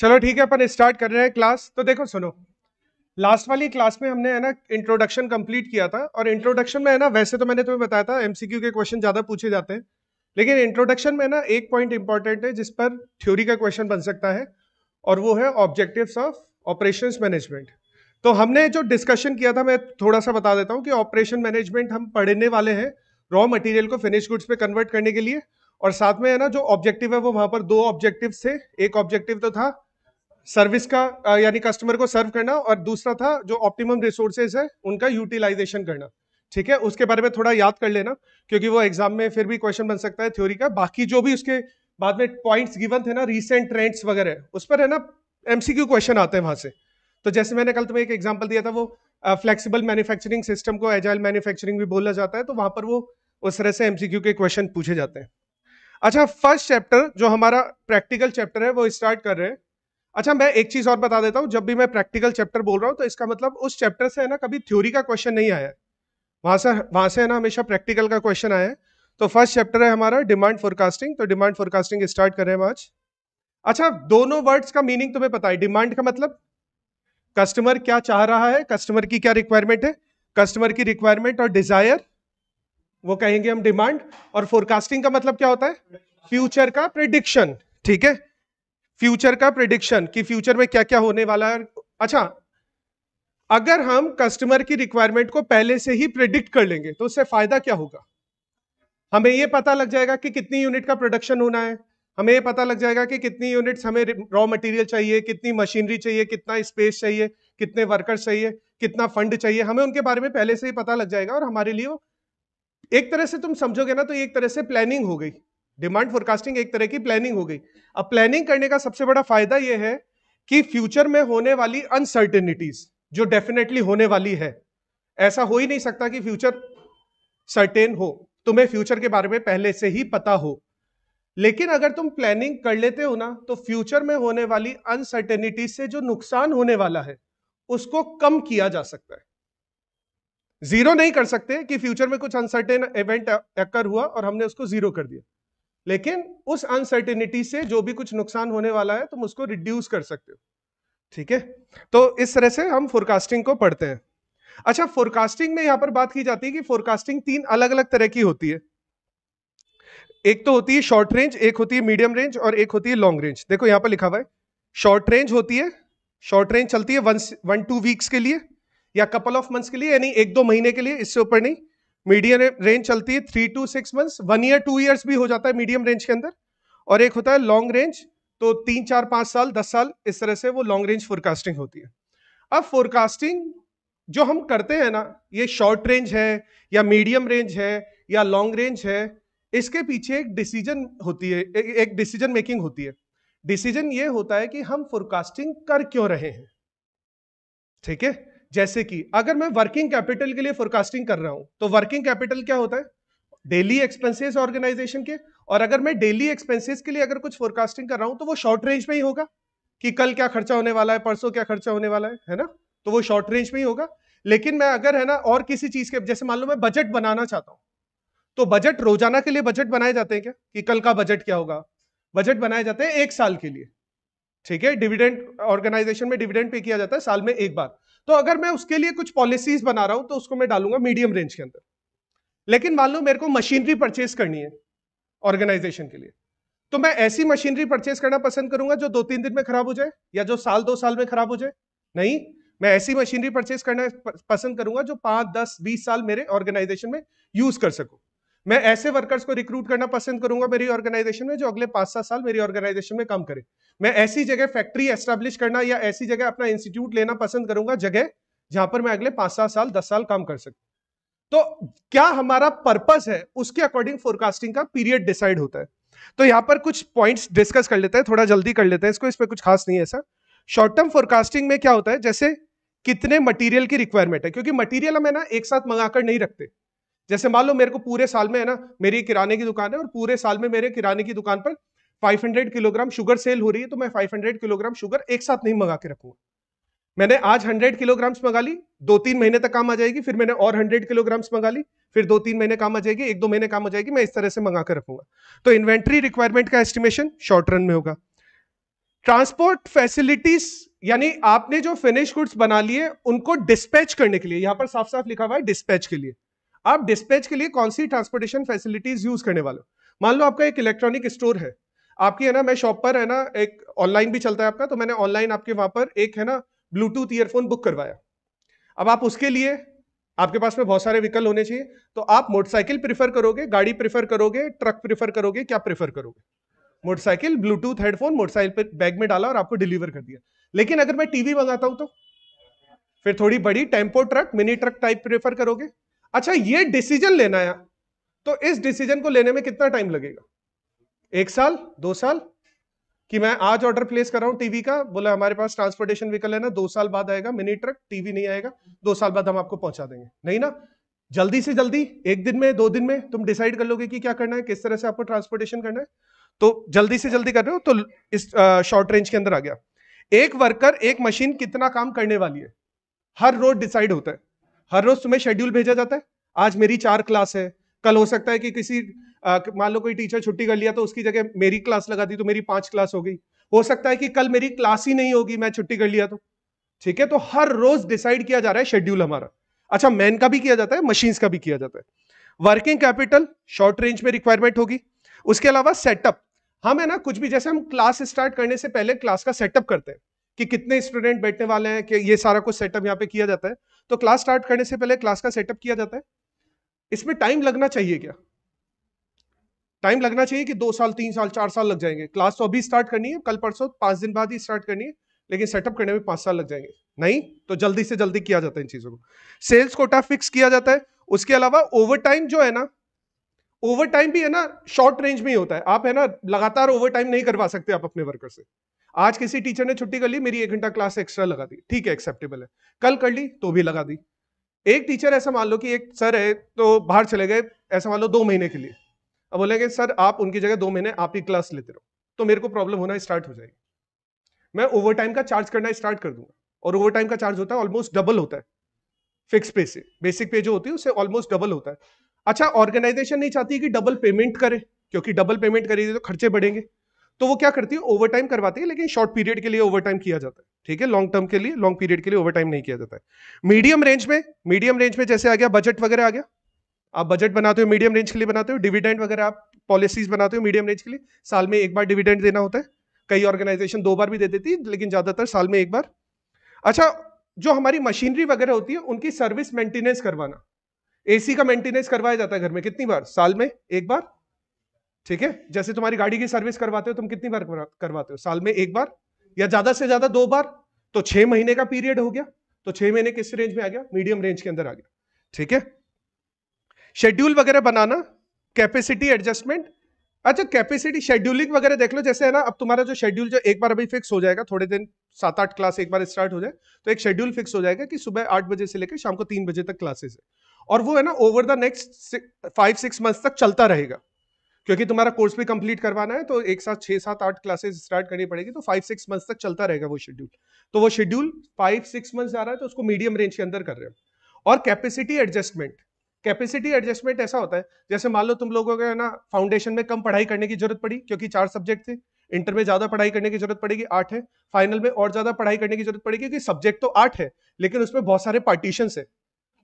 चलो ठीक है अपन स्टार्ट कर रहे हैं क्लास तो देखो सुनो लास्ट वाली क्लास में हमने है ना इंट्रोडक्शन कंप्लीट किया था और इंट्रोडक्शन में है ना वैसे तो मैंने तुम्हें बताया था एमसीक्यू के क्वेश्चन ज़्यादा पूछे जाते हैं लेकिन इंट्रोडक्शन में ना एक पॉइंट इंपॉर्टेंट है जिस पर थ्योरी का क्वेश्चन बन सकता है और वो है ऑब्जेक्टिव्स ऑफ ऑपरेशन मैनेजमेंट तो हमने जो डिस्कशन किया था मैं थोड़ा सा बता देता हूँ कि ऑपरेशन मैनेजमेंट हम पढ़ने वाले हैं रॉ मटेरियल को फिनिश गुड्स पे कन्वर्ट करने के लिए और साथ में है ना जो ऑब्जेक्टिव है वो वहाँ पर दो ऑब्जेक्टिव थे एक ऑब्जेक्टिव तो था सर्विस का यानी कस्टमर को सर्व करना और दूसरा था जो ऑप्टिमम रिसोर्सेज है उनका यूटिलाइजेशन करना ठीक है उसके बारे में थोड़ा याद कर लेना क्योंकि वो एग्जाम में फिर भी क्वेश्चन बन सकता है थ्योरी का बाकी जो भी उसके बाद में पॉइंट्स गिवन थे ना रिसेंट ट्रेंड्स वगैरह उस पर है ना एमसीक्यू क्वेश्चन आते हैं वहां से तो जैसे मैंने कल तुम्हें एक एग्जाम्पल दिया था वो फ्लेक्सिबल मैन्युफैक्चरिंग सिस्टम को एजाइल मैन्युफैक्चरिंग भी बोला जाता है तो वहां पर वो उस तरह से एमसीक्यू के क्वेश्चन पूछे जाते हैं अच्छा फर्स्ट चैप्टर जो हमारा प्रैक्टिकल चैप्टर है वो स्टार्ट कर रहे हैं अच्छा मैं एक चीज और बता देता हूँ जब भी मैं प्रैक्टिकल चैप्टर बोल रहा हूँ तो इसका मतलब उस चैप्टर से है ना कभी थ्योरी का क्वेश्चन नहीं आया वहां से वहां से है ना हमेशा प्रैक्टिकल का क्वेश्चन आया है तो फर्स्ट चैप्टर है हमारा डिमांड फोरकास्टिंग तो डिमांड फोरकास्टिंग स्टार्ट कर रहे हैं आज अच्छा दोनों वर्ड्स का मीनिंग तुम्हें पता है डिमांड का मतलब कस्टमर क्या चाह रहा है कस्टमर की क्या रिक्वायरमेंट है कस्टमर की रिक्वायरमेंट और डिजायर वो कहेंगे हम डिमांड और फोरकास्टिंग का मतलब क्या होता है फ्यूचर का प्रिडिक्शन ठीक है फ्यूचर का प्रिडिक्शन कि फ्यूचर में क्या क्या होने वाला है अच्छा अगर हम कस्टमर की रिक्वायरमेंट को पहले से ही प्रिडिक्ट कर लेंगे तो उससे फायदा क्या होगा हमें ये पता लग जाएगा कि कितनी यूनिट का प्रोडक्शन होना है हमें यह पता लग जाएगा कि कितनी यूनिट्स हमें रॉ मटेरियल चाहिए कितनी मशीनरी चाहिए कितना स्पेस चाहिए कितने वर्कर्स चाहिए कितना फंड चाहिए हमें उनके बारे में पहले से ही पता लग जाएगा और हमारे लिए एक तरह से तुम समझोगे ना तो एक तरह से प्लानिंग हो गई डिमांड फोरकास्टिंग एक तरह की प्लानिंग हो गई अब प्लानिंग करने का सबसे बड़ा फायदा यह है कि फ्यूचर में होने वाली अनसर्टेनिटीज जो डेफिनेटली होने वाली है ऐसा हो ही नहीं सकता कि फ्यूचर सर्टेन हो तुम्हें फ्यूचर के बारे में पहले से ही पता हो लेकिन अगर तुम प्लानिंग कर लेते हो ना तो फ्यूचर में होने वाली अनसर्टेनिटी से जो नुकसान होने वाला है उसको कम किया जा सकता है जीरो नहीं कर सकते कि फ्यूचर में कुछ अनसर्टेन इवेंट अकर हुआ और हमने उसको जीरो कर दिया लेकिन उस अनसर्टिनिटी से जो भी कुछ नुकसान होने वाला है तुम उसको रिड्यूस कर सकते हो ठीक है तो इस तरह से हम फोरकास्टिंग को पढ़ते हैं अच्छा फोरकास्टिंग में यहां पर बात की जाती है कि फोरकास्टिंग तीन अलग अलग तरह की होती है एक तो होती है शॉर्ट रेंज एक होती है मीडियम रेंज और एक होती है लॉन्ग रेंज देखो यहां पर लिखा हुआ है शॉर्ट रेंज होती है शॉर्ट रेंज चलती है वन वन टू वीक्स के लिए या कपल ऑफ मंथ्स के लिए यानी एक दो महीने के लिए इससे ऊपर नहीं मीडियम रेंज चलती है three two six months one year two years भी हो जाता है मीडियम रेंज के अंदर और एक होता है लॉन्ग रेंज तो तीन चार पाँच साल दस साल इस तरह से वो लॉन्ग रेंज फोरकास्टिंग होती है अब फोरकास्टिंग जो हम करते हैं ना ये शॉर्ट रेंज है या मीडियम रेंज है या लॉन्ग रेंज है इसके पीछे एक डिसीजन होती है एक डिसीजन मेकिंग होती है डिसीजन ये होता है कि हम फोरकास्टिंग कर क्यों रहे हैं ठीक है जैसे कि अगर मैं वर्किंग कैपिटल के लिए फोरकास्टिंग कर रहा हूं तो वर्किंग कैपिटल क्या होता है डेली एक्सपेंसेस ऑर्गेनाइजेशन के और अगर मैं डेली एक्सपेंसेस के लिए अगर कुछ फोरकास्टिंग कर रहा हूं तो वो शॉर्ट रेंज में ही होगा कि कल क्या खर्चा होने वाला है परसों क्या खर्चा होने वाला है है ना तो वो शॉर्ट रेंज में ही होगा लेकिन मैं अगर है ना और किसी चीज के जैसे मान लो मैं बजट बनाना चाहता हूं तो बजट रोजाना के लिए बजट बनाए जाते हैं क्या कि कल का बजट क्या होगा बजट बनाए जाते हैं एक साल के लिए ठीक है डिविडेंड ऑर्गेनाइजेशन में डिविडेंड पे किया जाता है साल में एक बार तो अगर मैं उसके लिए कुछ पॉलिसीज बना रहा हूं तो उसको मैं डालूंगा मीडियम रेंज के अंदर लेकिन मान लो मेरे को मशीनरी परचेज करनी है ऑर्गेनाइजेशन के लिए तो मैं ऐसी मशीनरी परचेज करना पसंद करूंगा जो दो तीन दिन में खराब हो जाए या जो साल दो साल में खराब हो जाए नहीं मैं ऐसी मशीनरी परचेज करना पसंद करूंगा जो पांच दस बीस साल मेरे ऑर्गेनाइजेशन में यूज कर सकूं मैं ऐसे वर्कर्स को रिक्रूट करना पसंद करूंगा मेरी ऑर्गेनाइजेशन में जो अगले पांच सात साल मेरी ऑर्गेनाइजेशन में काम करे मैं ऐसी जगह फैक्ट्री एस्टेब्लिश करना या ऐसी जगह अपना इंस्टीट्यूट लेना पसंद करूंगा जगह जहां पर मैं अगले पांच सात साल दस साल काम कर सकूं तो क्या हमारा पर्पज है उसके अकॉर्डिंग फोरकास्टिंग का पीरियड डिसाइड होता है तो यहाँ पर कुछ पॉइंट्स डिस्कस कर लेते हैं थोड़ा जल्दी कर लेते हैं इसको इस पर कुछ खास नहीं है ऐसा शॉर्ट टर्म फोरकास्टिंग में क्या होता है जैसे कितने मटेरियल की रिक्वायरमेंट है क्योंकि मटेरियल हम है ना एक साथ मंगाकर नहीं रखते जैसे मान लो मेरे को पूरे साल में है ना मेरी किराने की दुकान है और पूरे साल में मेरे किराने की दुकान पर 500 किलोग्राम शुगर सेल हो रही है तो मैं 500 किलोग्राम शुगर एक साथ नहीं मंगा के रखूंगा मैंने आज 100 किलोग्राम्स मंगा ली दो तीन महीने तक काम आ जाएगी फिर मैंने और 100 किलोग्राम्स मंगा ली फिर दो तीन महीने काम आ जाएगी एक दो महीने काम आ जाएगी मैं इस तरह से मंगा कर रखूंगा तो इन्वेंट्री रिक्वायरमेंट का एस्टिमेशन शॉर्ट रन में होगा ट्रांसपोर्ट फैसिलिटीज यानी आपने जो फिनिश गुड्स बना लिए उनको डिस्पैच करने के लिए यहां पर साफ साफ लिखा हुआ है डिस्पैच के लिए आप डिस्पैच के लिए कौन सी ट्रांसपोर्टेशन फैसिलिटीज यूज करने वाले मान लो आपका एक इलेक्ट्रॉनिक स्टोर है आपकी है ना मैं शॉप पर है ना एक ऑनलाइन भी चलता है आपका तो मैंने ऑनलाइन आपके वहां पर एक है ना ब्लूटूथ ईयरफोन बुक करवाया अब आप उसके लिए आपके पास में बहुत सारे विकल्प होने चाहिए तो आप मोटरसाइकिल प्रीफर करोगे गाड़ी प्रीफर करोगे ट्रक प्रीफर करोगे क्या प्रीफर करोगे मोटरसाइकिल ब्लूटूथ हेडफोन मोटरसाइकिल पर बैग में डाला और आपको डिलीवर कर दिया लेकिन अगर मैं टीवी मंगाता हूं तो फिर थोड़ी बड़ी tempo truck mini truck type prefer करोगे अच्छा ये डिसीजन लेना है तो इस डिसीजन को लेने में कितना टाइम लगेगा एक साल दो साल कि मैं आज ऑर्डर प्लेस कर रहा हूं टीवी का बोला हमारे पास ट्रांसपोर्टेशन व्हीकल है ना दो साल बाद आएगा मिनी ट्रक टीवी नहीं आएगा दो साल बाद हम आपको पहुंचा देंगे नहीं ना जल्दी से जल्दी एक दिन में दो दिन में तुम डिसाइड कर लोगे कि क्या करना है किस तरह से आपको ट्रांसपोर्टेशन करना है तो जल्दी से जल्दी कर रहे हो तो इस शॉर्ट रेंज के अंदर आ गया एक वर्कर एक मशीन कितना काम करने वाली है हर रोज डिसाइड होता है हर रोज तुम्हें शेड्यूल भेजा जाता है आज मेरी चार क्लास है कल हो सकता है कि किसी मान लो कोई टीचर छुट्टी कर लिया तो उसकी जगह मेरी क्लास लगा दी तो मेरी पांच क्लास हो गई हो सकता है कि कल मेरी क्लास ही नहीं होगी मैं छुट्टी कर लिया तो ठीक है तो हर रोज डिसाइड किया जा रहा है शेड्यूल हमारा अच्छा मैन का भी किया जाता है मशीन्स का भी किया जाता है वर्किंग कैपिटल शॉर्ट रेंज में रिक्वायरमेंट होगी उसके अलावा सेटअप हम है ना कुछ भी जैसे हम क्लास स्टार्ट करने से पहले क्लास का सेटअप करते हैं कि कितने स्टूडेंट बैठने वाले हैं कि ये सारा कुछ सेटअप यहाँ पे किया जाता है तो क्लास स्टार्ट करने से पहले क्लास का सेटअप किया जाता है इसमें टाइम लगना चाहिए क्या टाइम लगना चाहिए कि दो साल तीन साल चार साल लग जाएंगे क्लास तो अभी स्टार्ट करनी है कल परसों पांच दिन बाद ही स्टार्ट करनी है लेकिन सेटअप करने में पांच साल लग जाएंगे नहीं तो जल्दी से जल्दी किया जाता है इन चीज़ों को सेल्स कोटा फिक्स किया जाता है उसके अलावा ओवर टाइम जो है ना ओवर टाइम भी है ना शॉर्ट रेंज में ही होता है आप है ना लगातार ओवर टाइम नहीं करवा सकते आप अपने वर्कर से आज किसी टीचर ने छुट्टी कर ली मेरी एक घंटा क्लास एक्स्ट्रा लगा दी ठीक है एक्सेप्टेबल है कल कर ली तो भी लगा दी एक टीचर ऐसा मान लो कि एक सर है तो बाहर चले गए ऐसा मान लो दो महीने के लिए अब बोलेंगे सर आप उनकी जगह दो महीने आप ही क्लास लेते रहो तो मेरे को प्रॉब्लम होना स्टार्ट हो जाएगी मैं ओवर टाइम का चार्ज करना स्टार्ट कर दूंगा और ओवर टाइम का चार्ज होता है ऑलमोस्ट डबल होता है फिक्स पे से बेसिक पे जो होती है उससे ऑलमोस्ट डबल होता है अच्छा ऑर्गेनाइजेशन नहीं चाहती कि डबल पेमेंट करे क्योंकि डबल पेमेंट करेगी तो खर्चे बढ़ेंगे तो वो क्या करती है ओवर टाइम करवाती है लेकिन शॉर्ट पीरियड के लिए ओवर टाइम किया जाता है ठीक है लॉन्ग टर्म के लिए लॉन्ग पीरियड के लिए ओवर टाइम नहीं किया जाता है मीडियम रेंज में मीडियम रेंज में जैसे आ गया बजट वगैरह आ गया आप बजट बनाते हो मीडियम रेंज के लिए बनाते हो डिविडेंड वगैरह आप पॉलिसीज बनाते हो मीडियम रेंज के लिए साल में एक बार डिविडेंड देना होता है कई ऑर्गेनाइजेशन दो बार भी दे देती है लेकिन ज़्यादातर साल में एक बार अच्छा जो हमारी मशीनरी वगैरह होती है उनकी सर्विस मेंटेनेंस करवाना एसी का मेंटेनेंस करवाया जाता है घर में कितनी बार साल में एक बार ठीक है जैसे तुम्हारी गाड़ी की सर्विस करवाते हो तुम कितनी बार करवाते हो साल में एक बार या ज्यादा से ज्यादा दो बार तो छह महीने का पीरियड हो गया तो छह महीने किस रेंज में आ गया मीडियम रेंज के अंदर आ गया ठीक है शेड्यूल वगैरह बनाना कैपेसिटी एडजस्टमेंट अच्छा कैपेसिटी शेड्यूलिंग वगैरह देख लो जैसे है ना अब तुम्हारा जो शेड्यूल जो एक बार अभी फिक्स हो जाएगा थोड़े दिन सात आठ क्लास एक बार स्टार्ट हो जाए तो एक शेड्यूल फिक्स हो जाएगा कि सुबह आठ बजे से लेकर शाम को तीन बजे तक क्लासेस है और वो है ना over the next five six month तक चलता रहेगा क्योंकि तुम्हारा कोर्स भी कंप्लीट करवाना है तो एक साथ छः सात आठ क्लासेस स्टार्ट करनी पड़ेगी तो फाइव सिक्स मंथ्स तक चलता रहेगा वो शेड्यूल तो वो शेड्यूल फाइव सिक्स मंथ्स जा रहा है तो उसको मीडियम रेंज के अंदर कर रहे हो और कैपेसिटी एडजस्टमेंट कैपेसिटी एडजस्टमेंट ऐसा होता है जैसे मान लो तुम लोगों को ना फाउंडेशन में कम पढ़ाई करने की जरूरत पड़ी क्योंकि चार सब्जेक्ट थे इंटर में ज्यादा पढ़ाई करने की जरूरत पड़ेगी आठ है फाइनल में और ज्यादा पढ़ाई करने की जरूरत पड़ेगी क्योंकि सब्जेक्ट तो आठ है लेकिन उसमें बहुत सारे पार्टीशन है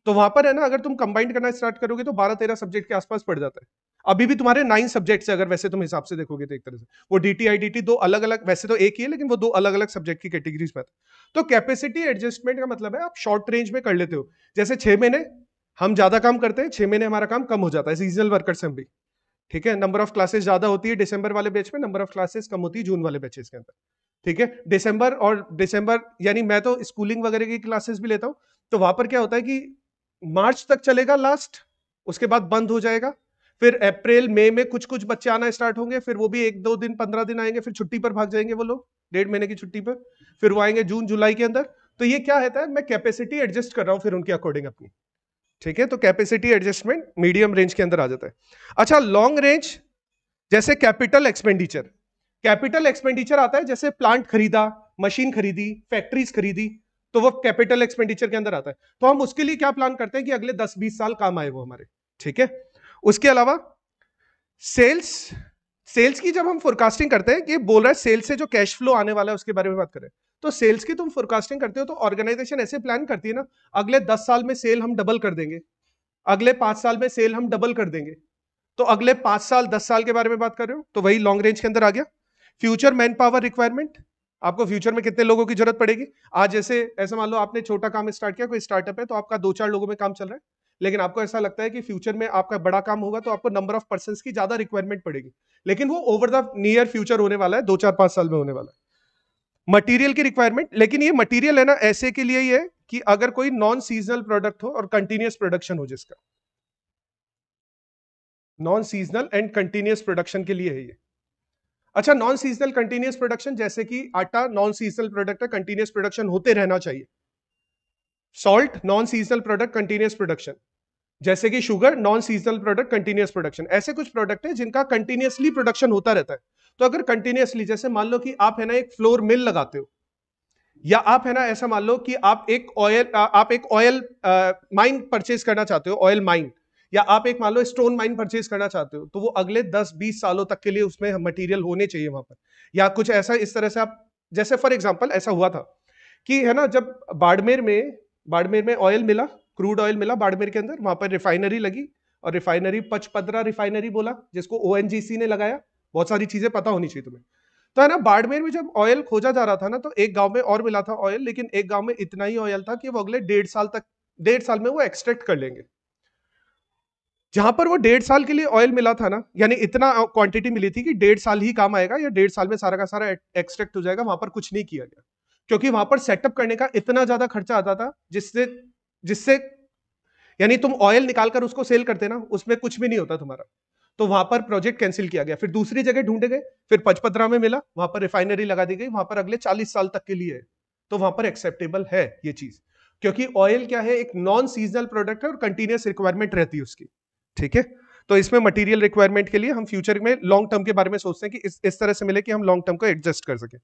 तो वहां पर है ना अगर तुम कंबाइंड करना स्टार्ट करोगे तो बारह तेरह सब्जेक्ट के आसपास पड़ जाता है अभी भी तुम्हारे नाइन सब्जेक्ट्स है अगर वैसे तुम हिसाब से देखोगे तो एक तरह से वो डी टी दो अलग अलग वैसे तो एक ही है लेकिन वो दो अलग अलग सब्जेक्ट की कैटेगरीज में तो कैपेसिटी एडजस्टमेंट का मतलब है आप शॉर्ट रेंज में कर लेते हो जैसे छह महीने हम ज्यादा काम करते हैं छह महीने हमारा काम कम हो जाता है सीजनल वर्कर्स हम भी ठीक है नंबर ऑफ क्लासेस ज्यादा होती है दिसंबर वाले बैच में नंबर ऑफ क्लासेस कम होती है जून वाले बैचेस के अंदर ठीक है दिसंबर और दिसंबर यानी मैं तो स्कूलिंग वगैरह की क्लासेस भी लेता हूँ तो वहां पर क्या होता है कि मार्च तक चलेगा लास्ट उसके बाद बंद हो जाएगा फिर अप्रैल मई में कुछ कुछ बच्चे आना स्टार्ट होंगे फिर वो भी एक दो दिन पंद्रह दिन आएंगे फिर छुट्टी पर भाग जाएंगे वो लोग डेढ़ महीने की छुट्टी पर फिर वो आएंगे जून जुलाई के अंदर तो ये क्या रहता है मैं कैपेसिटी एडजस्ट कर रहा हूँ फिर उनके अकॉर्डिंग अपनी ठीक है तो कैपेसिटी एडजस्टमेंट मीडियम रेंज के अंदर आ जाता है अच्छा लॉन्ग रेंज जैसे कैपिटल एक्सपेंडिचर कैपिटल एक्सपेंडिचर आता है जैसे प्लांट खरीदा मशीन खरीदी फैक्ट्रीज खरीदी तो वो कैपिटल एक्सपेंडिचर के अंदर आता है तो हम उसके लिए क्या प्लान करते हैं कि अगले दस बीस साल काम आए वो हमारे ठीक है उसके अलावा सेल्स सेल्स की जब हम फोरकास्टिंग करते हैं कि बोल रहा है सेल्स से जो कैश फ्लो आने वाला है उसके बारे में बात करें तो सेल्स की तुम फोरकास्टिंग करते हो तो ऑर्गेनाइजेशन ऐसे प्लान करती है ना अगले दस साल में सेल हम डबल कर देंगे अगले पांच साल में सेल हम डबल कर देंगे तो अगले पांच साल दस साल के बारे में बात कर रहे हो तो वही लॉन्ग रेंज के अंदर आ गया फ्यूचर मैन पावर रिक्वायरमेंट आपको फ्यूचर में कितने लोगों की जरूरत पड़ेगी आज जैसे ऐसा मान लो आपने छोटा काम स्टार्ट किया कोई स्टार्टअप है तो आपका दो चार लोगों में काम चल रहा है लेकिन आपको ऐसा लगता है कि फ्यूचर में आपका बड़ा काम होगा तो आपको नंबर ऑफ पर्सन की ज्यादा रिक्वायरमेंट पड़ेगी लेकिन वो ओवर द नियर फ्यूचर होने वाला है दो चार पांच साल में होने वाला है मटेरियल की रिक्वायरमेंट लेकिन ये मटेरियल है ना ऐसे के लिए ये कि अगर कोई नॉन सीजनल प्रोडक्ट हो और कंटिन्यूस प्रोडक्शन हो जिसका non seasonal and continuous production के लिए है ये अच्छा नॉन सीजनल कंटिन्यूस प्रोडक्शन जैसे कि आटा नॉन सीजनल प्रोडक्ट है कंटिन्यूस प्रोडक्शन होते रहना चाहिए salt non seasonal product continuous production जैसे कि sugar non seasonal product continuous production ऐसे कुछ प्रोडक्ट है जिनका कंटिन्यूसली प्रोडक्शन होता रहता है तो अगर कंटिन्यूसली जैसे मान लो कि आप है ना एक फ्लोर मिल लगाते हो या आप है ना ऐसा मान लो कि आप एक ऑयल आप एक ऑयल माइन परचेज करना चाहते हो ऑयल माइन या आप एक मान लो स्टोन माइन परचेज करना चाहते हो तो वो अगले 10-20 सालों तक के लिए उसमें मटेरियल होने चाहिए वहां पर या कुछ ऐसा इस तरह से आप जैसे फॉर एग्जाम्पल ऐसा हुआ था कि है ना जब बाड़मेर में बाड़मेर में ऑयल मिला क्रूड ऑयल मिला बाड़मेर के अंदर वहां पर रिफाइनरी लगी और रिफाइनरी पचपदरा रिफाइनरी बोला जिसको ओ ने लगाया बहुत सारी चीजें पता होनी चाहिए तुम्हें तो है ना बाड़मेर में जब ऑयल खोजा जा रहा था ना तो एक गांव में और मिला था ऑयल लेकिन एक गांव में इतना ही ऑयल था कि वो अगले डेढ़ साल तक डेढ़ साल में वो एक्सट्रैक्ट कर लेंगे जहां पर वो डेढ़ साल के लिए ऑयल मिला था ना यानी इतना क्वांटिटी मिली थी कि डेढ़ साल ही काम आएगा या डेढ़ साल में सारा का सारा एक्सट्रैक्ट हो जाएगा वहां पर कुछ नहीं किया गया क्योंकि वहां पर सेटअप करने का इतना ज्यादा खर्चा आता था जिससे जिससे यानी तुम ऑयल निकालकर उसको सेल करते ना उसमें कुछ भी नहीं होता तुम्हारा तो वहां पर प्रोजेक्ट कैंसिल किया गया फिर दूसरी जगह ढूंढे गए फिर पचपदरा में मिला वहां पर रिफाइनरी लगा दी गई वहां पर अगले चालीस साल तक के लिए तो वहां पर एक्सेप्टेबल है ये चीज क्योंकि ऑयल क्या है एक नॉन सीजनल प्रोडक्ट है और कंटिन्यूस रिक्वायरमेंट रहती है उसकी ठीक है तो इसमें मटेरियल रिक्वायरमेंट के लिए हम फ्यूचर में लॉन्ग टर्म के बारे में सोचते हैं कि इस इस तरह से मिले कि हम लॉन्ग टर्म को एडजस्ट कर सके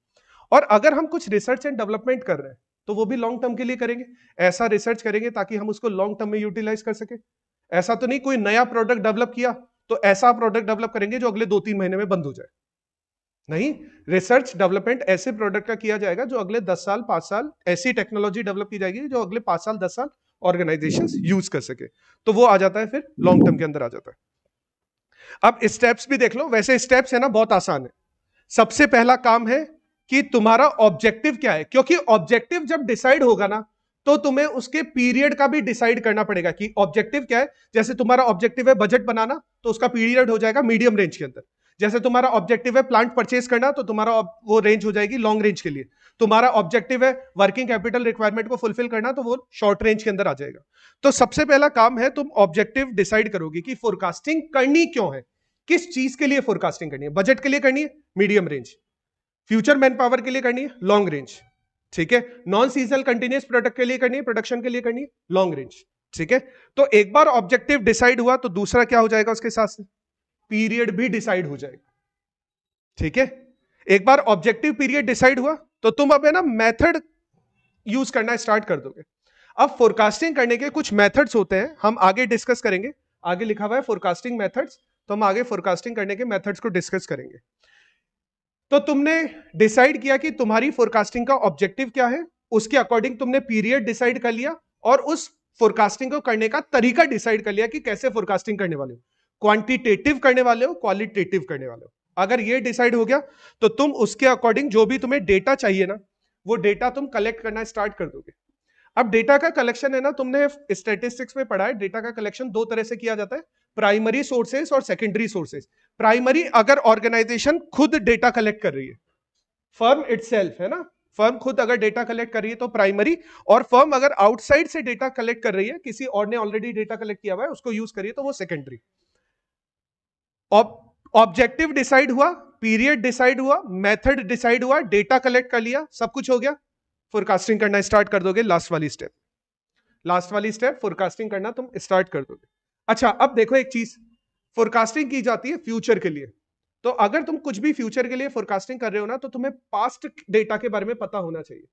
और अगर हम कुछ रिसर्च एंड डेवलपमेंट कर रहे हैं तो वो भी लॉन्ग टर्म के लिए करेंगे ऐसा रिसर्च करेंगे ताकि हम उसको लॉन्ग टर्म में यूटिलाइज कर सके ऐसा तो नहीं कोई नया प्रोडक्ट डेवलप किया तो ऐसा प्रोडक्ट डेवलप करेंगे जो अगले दो तीन महीने में बंद हो जाए नहीं रिसर्च डेवलपमेंट ऐसे प्रोडक्ट का किया जाएगा जो अगले दस साल पांच साल ऐसी टेक्नोलॉजी डेवलप की जाएगी जो अगले पांच साल दस साल ऑर्गेनाइजेशन यूज कर सके तो वो आ जाता है फिर लॉन्ग टर्म के अंदर आ जाता है अब स्टेप्स भी देख लो वैसे स्टेप्स है ना बहुत आसान है सबसे पहला काम है कि तुम्हारा ऑब्जेक्टिव क्या है क्योंकि ऑब्जेक्टिव जब डिसाइड होगा ना तो तुम्हें उसके पीरियड का भी डिसाइड करना पड़ेगा कि ऑब्जेक्टिव क्या है जैसे तुम्हारा ऑब्जेक्टिव है बजट बनाना तो उसका पीरियड हो जाएगा मीडियम रेंज के अंदर जैसे तुम्हारा ऑब्जेक्टिव है प्लांट परचेज करना तो तुम्हारा वो रेंज हो जाएगी लॉन्ग रेंज के लिए तुम्हारा ऑब्जेक्टिव है वर्किंग कैपिटल रिक्वायरमेंट को फुलफिल करना तो वो शॉर्ट रेंज के अंदर आ जाएगा तो सबसे पहला काम है तुम ऑब्जेक्टिव डिसाइड करोगे कि फोरकास्टिंग करनी क्यों है किस चीज के लिए फोरकास्टिंग करनी है बजट के लिए करनी है medium range future manpower के लिए करनी है लॉन्ग रेंज ठीक है नॉन सीजनल कंटिन्यूस प्रोडक्ट के लिए करनी है प्रोडक्शन के लिए करनी है लॉन्ग रेंज ठीक है तो एक बार ऑब्जेक्टिव डिसाइड हुआ तो दूसरा क्या हो जाएगा उसके साथ से पीरियड भी डिसाइड हो जाएगा ठीक है एक बार ऑब्जेक्टिव पीरियड डिसाइड हुआ तो तुम अब है ना मेथड यूज करना स्टार्ट कर दोगे अब फोरकास्टिंग करने के कुछ मेथड्स होते हैं हम आगे डिस्कस करेंगे आगे लिखा हुआ है फोरकास्टिंग मेथड्स तो हम आगे फोरकास्टिंग करने के मेथड्स को डिस्कस करेंगे तो तुमने डिसाइड किया कि तुम्हारी फोरकास्टिंग का ऑब्जेक्टिव क्या है उसके अकॉर्डिंग तुमने पीरियड डिसाइड कर लिया और उस फोरकास्टिंग को करने का तरीका डिसाइड कर लिया कि कैसे फोरकास्टिंग करने वाले हो क्वांटिटेटिव करने वाले हो क्वालिटेटिव करने वाले हो अगर ये डिसाइड हो गया तो तुम उसके अकॉर्डिंग जो भी तुम्हें डेटा चाहिए ना वो डेटा तुम कलेक्ट करना स्टार्ट कर दोगे अब डेटा का कलेक्शन है ना तुमने स्टेटिस्टिक्स में पढ़ा है डेटा का कलेक्शन दो तरह से किया जाता है प्राइमरी सोर्सेस और सेकेंडरी सोर्सेस प्राइमरी अगर ऑर्गेनाइजेशन खुद डेटा कलेक्ट कर रही है फर्म इट है ना फर्म खुद अगर डेटा कलेक्ट कर रही है तो प्राइमरी और फर्म अगर आउटसाइड से डेटा कलेक्ट कर रही है किसी और ने ऑलरेडी डेटा कलेक्ट किया हुआ है उसको यूज करिए तो वो सेकेंडरी ऑब्जेक्टिव डिसाइड हुआ पीरियड डिसाइड हुआ मेथड डिसाइड हुआ डेटा कलेक्ट कर लिया सब कुछ हो गया फोरकास्टिंग करना स्टार्ट कर दोगे लास्ट वाली स्टेप लास्ट वाली स्टेप फोरकास्टिंग करना तुम स्टार्ट कर दोगे अच्छा अब देखो एक चीज फोरकास्टिंग की जाती है फ्यूचर के लिए तो अगर तुम कुछ भी फ्यूचर के लिए फोरकास्टिंग कर रहे हो ना तो तुम्हें पास्ट डेटा के बारे में पता होना चाहिए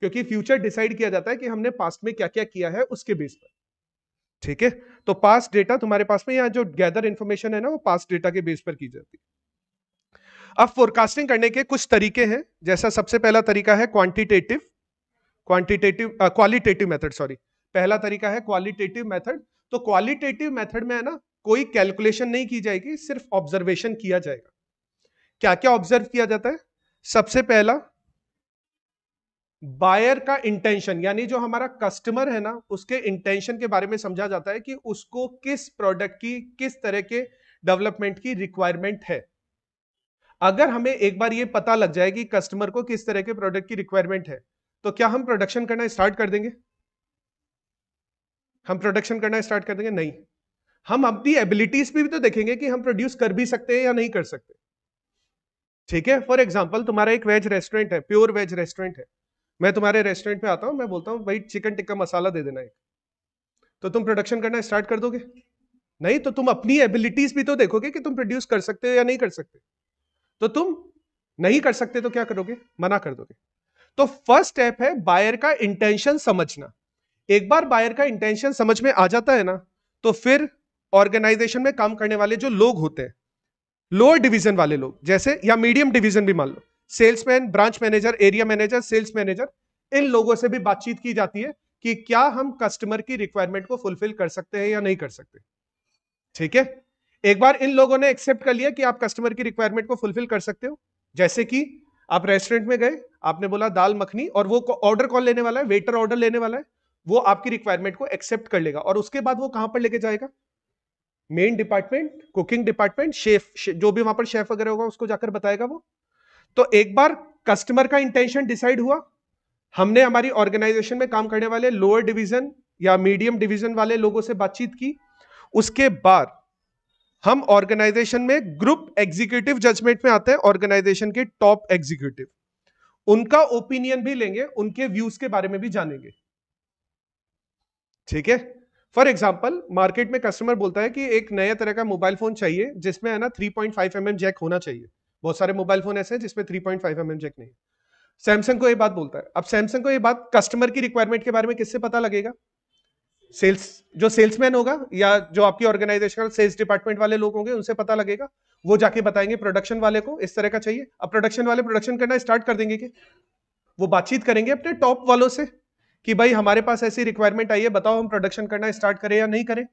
क्योंकि फ्यूचर डिसाइड किया जाता है कि हमने पास्ट में क्या क्या किया है उसके बेस पर ठीक है तो पास डेटा तुम्हारे पास में यहाँ जो गैदर इन्फॉर्मेशन है ना वो पास डेटा के बेस पर की जाती है अब फोरकास्टिंग करने के कुछ तरीके हैं जैसा सबसे पहला तरीका है quantitative quantitative qualitative method sorry पहला तरीका है क्वालिटेटिव मेथड तो क्वालिटेटिव मेथड में है ना कोई कैलकुलेशन नहीं की जाएगी सिर्फ ऑब्जर्वेशन किया जाएगा क्या क्या ऑब्जर्व किया जाता है सबसे पहला बायर का इंटेंशन यानी जो हमारा कस्टमर है ना उसके इंटेंशन के बारे में समझा जाता है कि उसको किस प्रोडक्ट की किस तरह के डेवलपमेंट की रिक्वायरमेंट है अगर हमें एक बार ये पता लग जाए कि कस्टमर को किस तरह के प्रोडक्ट की रिक्वायरमेंट है तो क्या हम प्रोडक्शन करना स्टार्ट कर देंगे हम प्रोडक्शन करना स्टार्ट कर देंगे नहीं हम अपनी एबिलिटीज भी, भी तो देखेंगे कि हम प्रोड्यूस कर भी सकते हैं या नहीं कर सकते ठीक है फॉर एग्जाम्पल तुम्हारा एक वेज रेस्टोरेंट है प्योर वेज रेस्टोरेंट है मैं तुम्हारे रेस्टोरेंट में आता हूँ मैं बोलता हूँ भाई चिकन टिक्का मसाला दे देना एक तो तुम प्रोडक्शन करना स्टार्ट कर दोगे नहीं तो तुम अपनी एबिलिटीज भी तो देखोगे कि तुम प्रोड्यूस कर सकते हो या नहीं कर सकते तो तुम नहीं कर सकते तो क्या करोगे मना कर दोगे तो फर्स्ट स्टेप है बायर का इंटेंशन समझना एक बार बायर का इंटेंशन समझ में आ जाता है ना तो फिर ऑर्गेनाइजेशन में काम करने वाले जो लोग होते हैं लोअर डिवीजन वाले लोग जैसे या मीडियम डिवीजन भी मान लो salesman branch manager area manager sales manager इन लोगों से भी बातचीत की जाती है कि क्या हम कस्टमर की रिक्वायरमेंट को फुलफिल कर सकते हैं या नहीं कर सकते ठीक है एक बार इन लोगों ने एक्सेप्ट कर लिया कि आप कस्टमर की रिक्वायरमेंट को फुलफिल कर सकते हो जैसे कि आप रेस्टोरेंट में गए आपने बोला दाल मखनी और वो ऑर्डर कौन लेने वाला है वेटर ऑर्डर लेने वाला है वो आपकी रिक्वायरमेंट को एक्सेप्ट कर लेगा और उसके बाद वो कहां पर लेके जाएगा main department cooking department chef जो भी वहां पर शेफ वगैरह होगा उसको जाकर बताएगा वो तो एक बार कस्टमर का इंटेंशन डिसाइड हुआ हमने हमारी ऑर्गेनाइजेशन में काम करने वाले लोअर डिवीजन या मीडियम डिवीजन वाले लोगों से बातचीत की उसके बाद हम ऑर्गेनाइजेशन में ग्रुप एग्जीक्यूटिव जजमेंट में आते हैं ऑर्गेनाइजेशन के टॉप एग्जीक्यूटिव उनका ओपिनियन भी लेंगे उनके व्यूज के बारे में भी जानेंगे ठीक है फॉर एग्जाम्पल मार्केट में कस्टमर बोलता है कि एक नया तरह का मोबाइल फोन चाहिए जिसमें है ना 3.5 पॉइंट mm जैक होना चाहिए बहुत सारे मोबाइल फोन ऐसे हैं जिसमें three point five M M jack नहीं सैमसंग को ये बात बोलता है अब सैमसंग को ये बात कस्टमर की रिक्वायरमेंट के बारे में किससे पता लगेगा सेल्स जो सेल्समैन होगा या जो आपकी ऑर्गेनाइजेशन सेल्स डिपार्टमेंट वाले लोग होंगे उनसे पता लगेगा वो जाके बताएंगे प्रोडक्शन वाले को इस तरह का चाहिए अब प्रोडक्शन वाले प्रोडक्शन करना स्टार्ट कर देंगे कि वो बातचीत करेंगे अपने टॉप वालों से कि भाई हमारे पास ऐसी रिक्वायरमेंट आई है बताओ हम प्रोडक्शन करना स्टार्ट करें या नहीं करें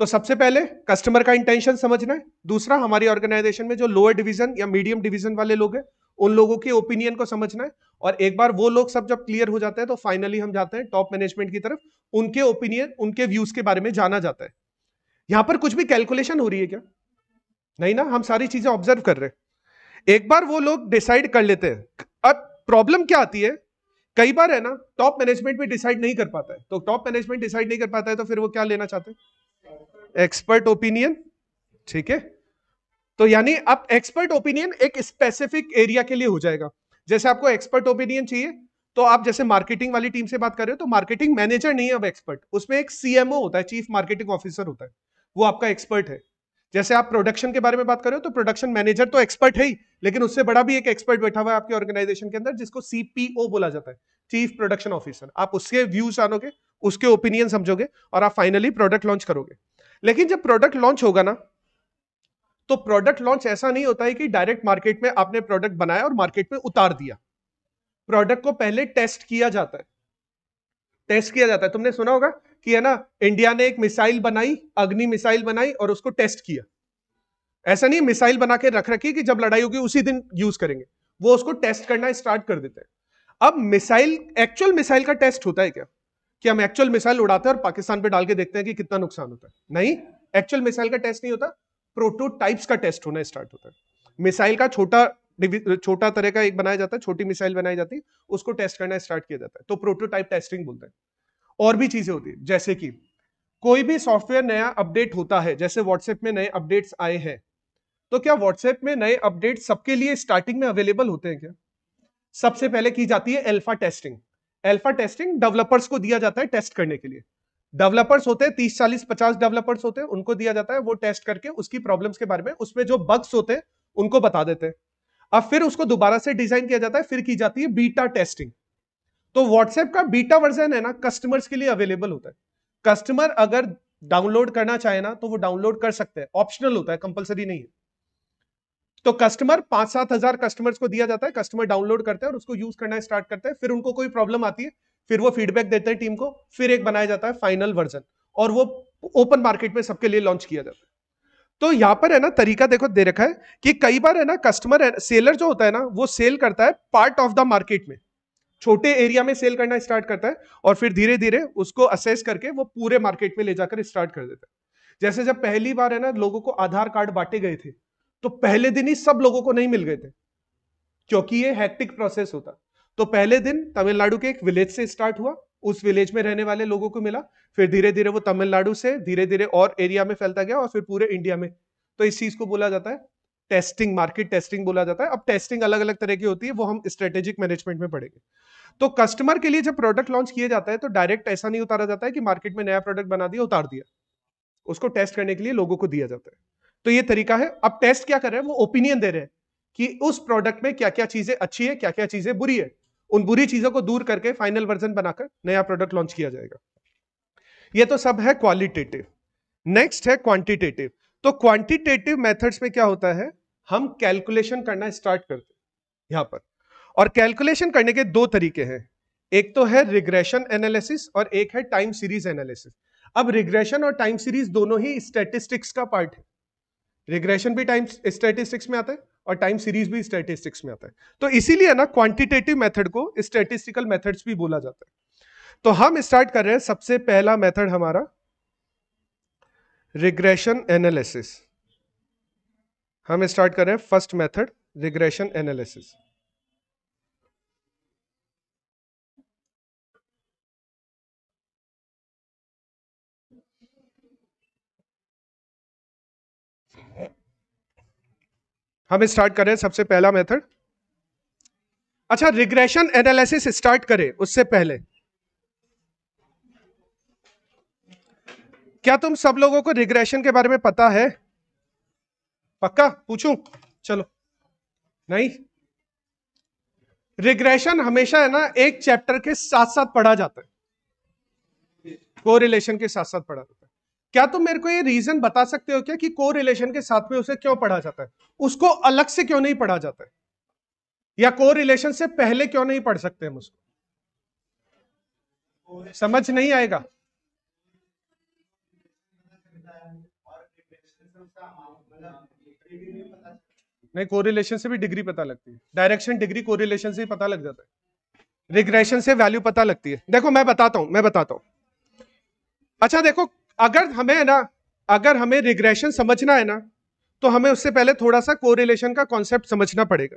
तो सबसे पहले कस्टमर का इंटेंशन समझना है दूसरा हमारी ऑर्गेनाइजेशन में जो लोअर डिवीजन या मीडियम डिवीजन वाले लोग हैं उन लोगों के ओपिनियन को समझना है और एक बार वो लोग सब जब क्लियर हो जाते हैं तो फाइनली हम जाते हैं टॉप मैनेजमेंट की तरफ उनके ओपिनियन उनके व्यूज के बारे में जाना जाता है यहां पर कुछ भी कैलकुलेशन हो रही है क्या नहीं ना हम सारी चीजें ऑब्जर्व कर रहे हैं एक बार वो लोग डिसाइड कर लेते हैं अब प्रॉब्लम क्या आती है कई बार है ना टॉप मैनेजमेंट भी डिसाइड नहीं कर पाता है तो टॉप मैनेजमेंट डिसाइड नहीं कर पाता है तो फिर वो क्या लेना चाहते हैं एक्सपर्ट ओपिनियन ठीक है तो यानी अब एक्सपर्ट ओपिनियन एक स्पेसिफिक एरिया के लिए हो जाएगा जैसे आपको एक्सपर्ट ओपिनियन चाहिए तो आप जैसे मार्केटिंग वाली टीम से बात कर रहे हो तो मार्केटिंग मैनेजर नहीं है अब एक्सपर्ट उसमें एक सीएमओ होता है चीफ मार्केटिंग ऑफिसर होता है वो आपका एक्सपर्ट है जैसे आप प्रोडक्शन के बारे में बात कर रहे हो तो प्रोडक्शन मैनेजर तो एक्सपर्ट है ही लेकिन उससे बड़ा भी एक एक्सपर्ट बैठा हुआ है आपके ऑर्गेनाइजेशन के अंदर जिसको सीपीओ बोला जाता है चीफ प्रोडक्शन ऑफिसर आप उसके व्यूज जानोगे उसके ओपिनियन समझोगे और आप फाइनली प्रोडक्ट लॉन्च करोगे लेकिन जब प्रोडक्ट लॉन्च होगा ना तो प्रोडक्ट लॉन्च ऐसा नहीं होता है कि डायरेक्ट मार्केट में आपने प्रोडक्ट बनाया और मार्केट में उतार दिया प्रोडक्ट को पहले टेस्ट किया जाता है टेस्ट किया जाता है तुमने सुना होगा कि है ना इंडिया ने एक मिसाइल बनाई अग्नि मिसाइल बनाई और उसको टेस्ट किया ऐसा नहीं मिसाइल बना के रख रखी कि जब लड़ाई होगी उसी दिन यूज करेंगे वो उसको टेस्ट करना स्टार्ट कर देते हैं अब मिसाइल एक्चुअल मिसाइल का टेस्ट होता है क्या कि हम एक्चुअल मिसाइल उड़ाते हैं और पाकिस्तान पे डाल के देखते हैं कि कितना नुकसान होता है नहीं एक्चुअल मिसाइल का टेस्ट नहीं होता प्रोटोटाइप्स का टेस्ट होना स्टार्ट होता है मिसाइल का छोटा छोटा तरह का एक बनाया जाता है छोटी मिसाइल बनाई जाती है उसको टेस्ट करना स्टार्ट किया जाता है तो प्रोटोटाइप टेस्टिंग बोलते हैं और भी चीजें होती है जैसे कि कोई भी सॉफ्टवेयर नया अपडेट होता है जैसे व्हाट्सएप में नए अपडेट्स आए हैं तो क्या व्हाट्सएप में नए अपडेट सबके लिए स्टार्टिंग में अवेलेबल होते हैं क्या सबसे पहले की जाती है alpha testing alpha testing developers को दिया जाता है टेस्ट करने के लिए डेवलपर्स होते हैं तीस चालीस पचास डेवलपर्स होते हैं उनको दिया जाता है वो टेस्ट करके उसकी प्रॉब्लम्स के बारे में उसमें जो बग्स होते हैं उनको बता देते हैं अब फिर उसको दोबारा से डिजाइन किया जाता है फिर की जाती है बीटा टेस्टिंग तो व्हाट्सएप का बीटा वर्जन है ना कस्टमर्स के लिए अवेलेबल होता है कस्टमर अगर डाउनलोड करना चाहे ना तो वो डाउनलोड कर सकते हैं ऑप्शनल होता है कंपलसरी नहीं है तो कस्टमर पांच सात हजार कस्टमर्स को दिया जाता है कस्टमर डाउनलोड करते हैं और उसको यूज करना स्टार्ट करते हैं फिर उनको कोई प्रॉब्लम आती है फिर वो फीडबैक देते हैं टीम को फिर एक बनाया जाता है फाइनल वर्जन और वो ओपन मार्केट में सबके लिए लॉन्च किया जाता है तो यहाँ पर है ना तरीका देखो दे रखा है कि कई बार है ना कस्टमर सेलर जो होता है ना वो सेल करता है पार्ट ऑफ द मार्केट में छोटे एरिया में सेल करना स्टार्ट करता है और फिर धीरे धीरे उसको असेस करके वो पूरे मार्केट में ले जाकर स्टार्ट कर देता है जैसे जब पहली बार है ना लोगों को आधार कार्ड बांटे गए थे तो पहले दिन ही सब लोगों को नहीं मिल गए थे क्योंकि ये हैक्टिक प्रोसेस होता तो पहले दिन तमिलनाडु के एक विलेज से स्टार्ट हुआ उस विलेज में रहने वाले लोगों को मिला फिर धीरे धीरे वो तमिलनाडु से धीरे धीरे और एरिया में फैलता गया और फिर पूरे इंडिया में तो इस चीज को बोला जाता है टेस्टिंग मार्केट टेस्टिंग बोला जाता है अब टेस्टिंग अलग अलग तरह की होती है वो हम स्ट्रेटेजिक मैनेजमेंट में पढ़ेंगे तो कस्टमर के लिए जब प्रोडक्ट लॉन्च किया जाता है तो डायरेक्ट ऐसा नहीं उतारा जाता है कि मार्केट में नया प्रोडक्ट बना दिया उतार दिया उसको टेस्ट करने के लिए लोगों को दिया जाता है तो ये तरीका है अब टेस्ट क्या कर रहे हैं वो ओपिनियन दे रहे हैं कि उस प्रोडक्ट में क्या क्या चीजें अच्छी है क्या क्या चीजें बुरी है उन बुरी चीजों को दूर करके फाइनल वर्जन बनाकर नया प्रोडक्ट लॉन्च किया जाएगा ये तो सब है क्वालिटेटिव नेक्स्ट है क्वांटिटेटिव तो क्वांटिटेटिव मेथड्स में क्या होता है हम कैलकुलेशन करना स्टार्ट करते हैं यहां पर और कैलकुलेशन करने के दो तरीके हैं एक तो है रिग्रेशन एनालिसिस और एक है टाइम सीरीज एनालिसिस अब रिग्रेशन और टाइम सीरीज दोनों ही स्टेटिस्टिक्स का पार्ट है रिग्रेशन भी टाइम स्टेटिस्टिक्स में आता है और टाइम सीरीज भी स्टेटिस्टिक्स में आता है तो इसीलिए ना क्वांटिटेटिव मेथड को स्टेटिस्टिकल मेथड्स भी बोला जाता है तो हम स्टार्ट कर रहे हैं सबसे पहला मेथड हमारा रिग्रेशन एनालिसिस हम स्टार्ट कर रहे हैं फर्स्ट मेथड रिग्रेशन एनालिसिस हम स्टार्ट करें सबसे पहला मेथड अच्छा रिग्रेशन एनालिसिस स्टार्ट करें उससे पहले क्या तुम सब लोगों को रिग्रेशन के बारे में पता है पक्का पूछूं चलो नहीं रिग्रेशन हमेशा है ना एक चैप्टर के साथ साथ पढ़ा जाता है कोरिलेशन के साथ साथ पढ़ा जाता है क्या तुम मेरे को ये रीजन बता सकते हो क्या कि को रिलेशन के साथ में उसे क्यों पढ़ा जाता है उसको अलग से क्यों नहीं पढ़ा जाता है या को रिलेशन से पहले क्यों नहीं पढ़ सकते हम उसको समझ नहीं आएगा नहीं कोरिलेशन से भी डिग्री पता लगती है डायरेक्शन डिग्री कोरिलेशन से ही पता लग जाता है रिग्रेशन से वैल्यू पता लगती है देखो मैं बताता हूं मैं बताता हूं अच्छा देखो अगर हमें ना अगर हमें रिग्रेशन समझना है ना तो हमें उससे पहले थोड़ा सा कोरिलेशन का कॉन्सेप्ट समझना पड़ेगा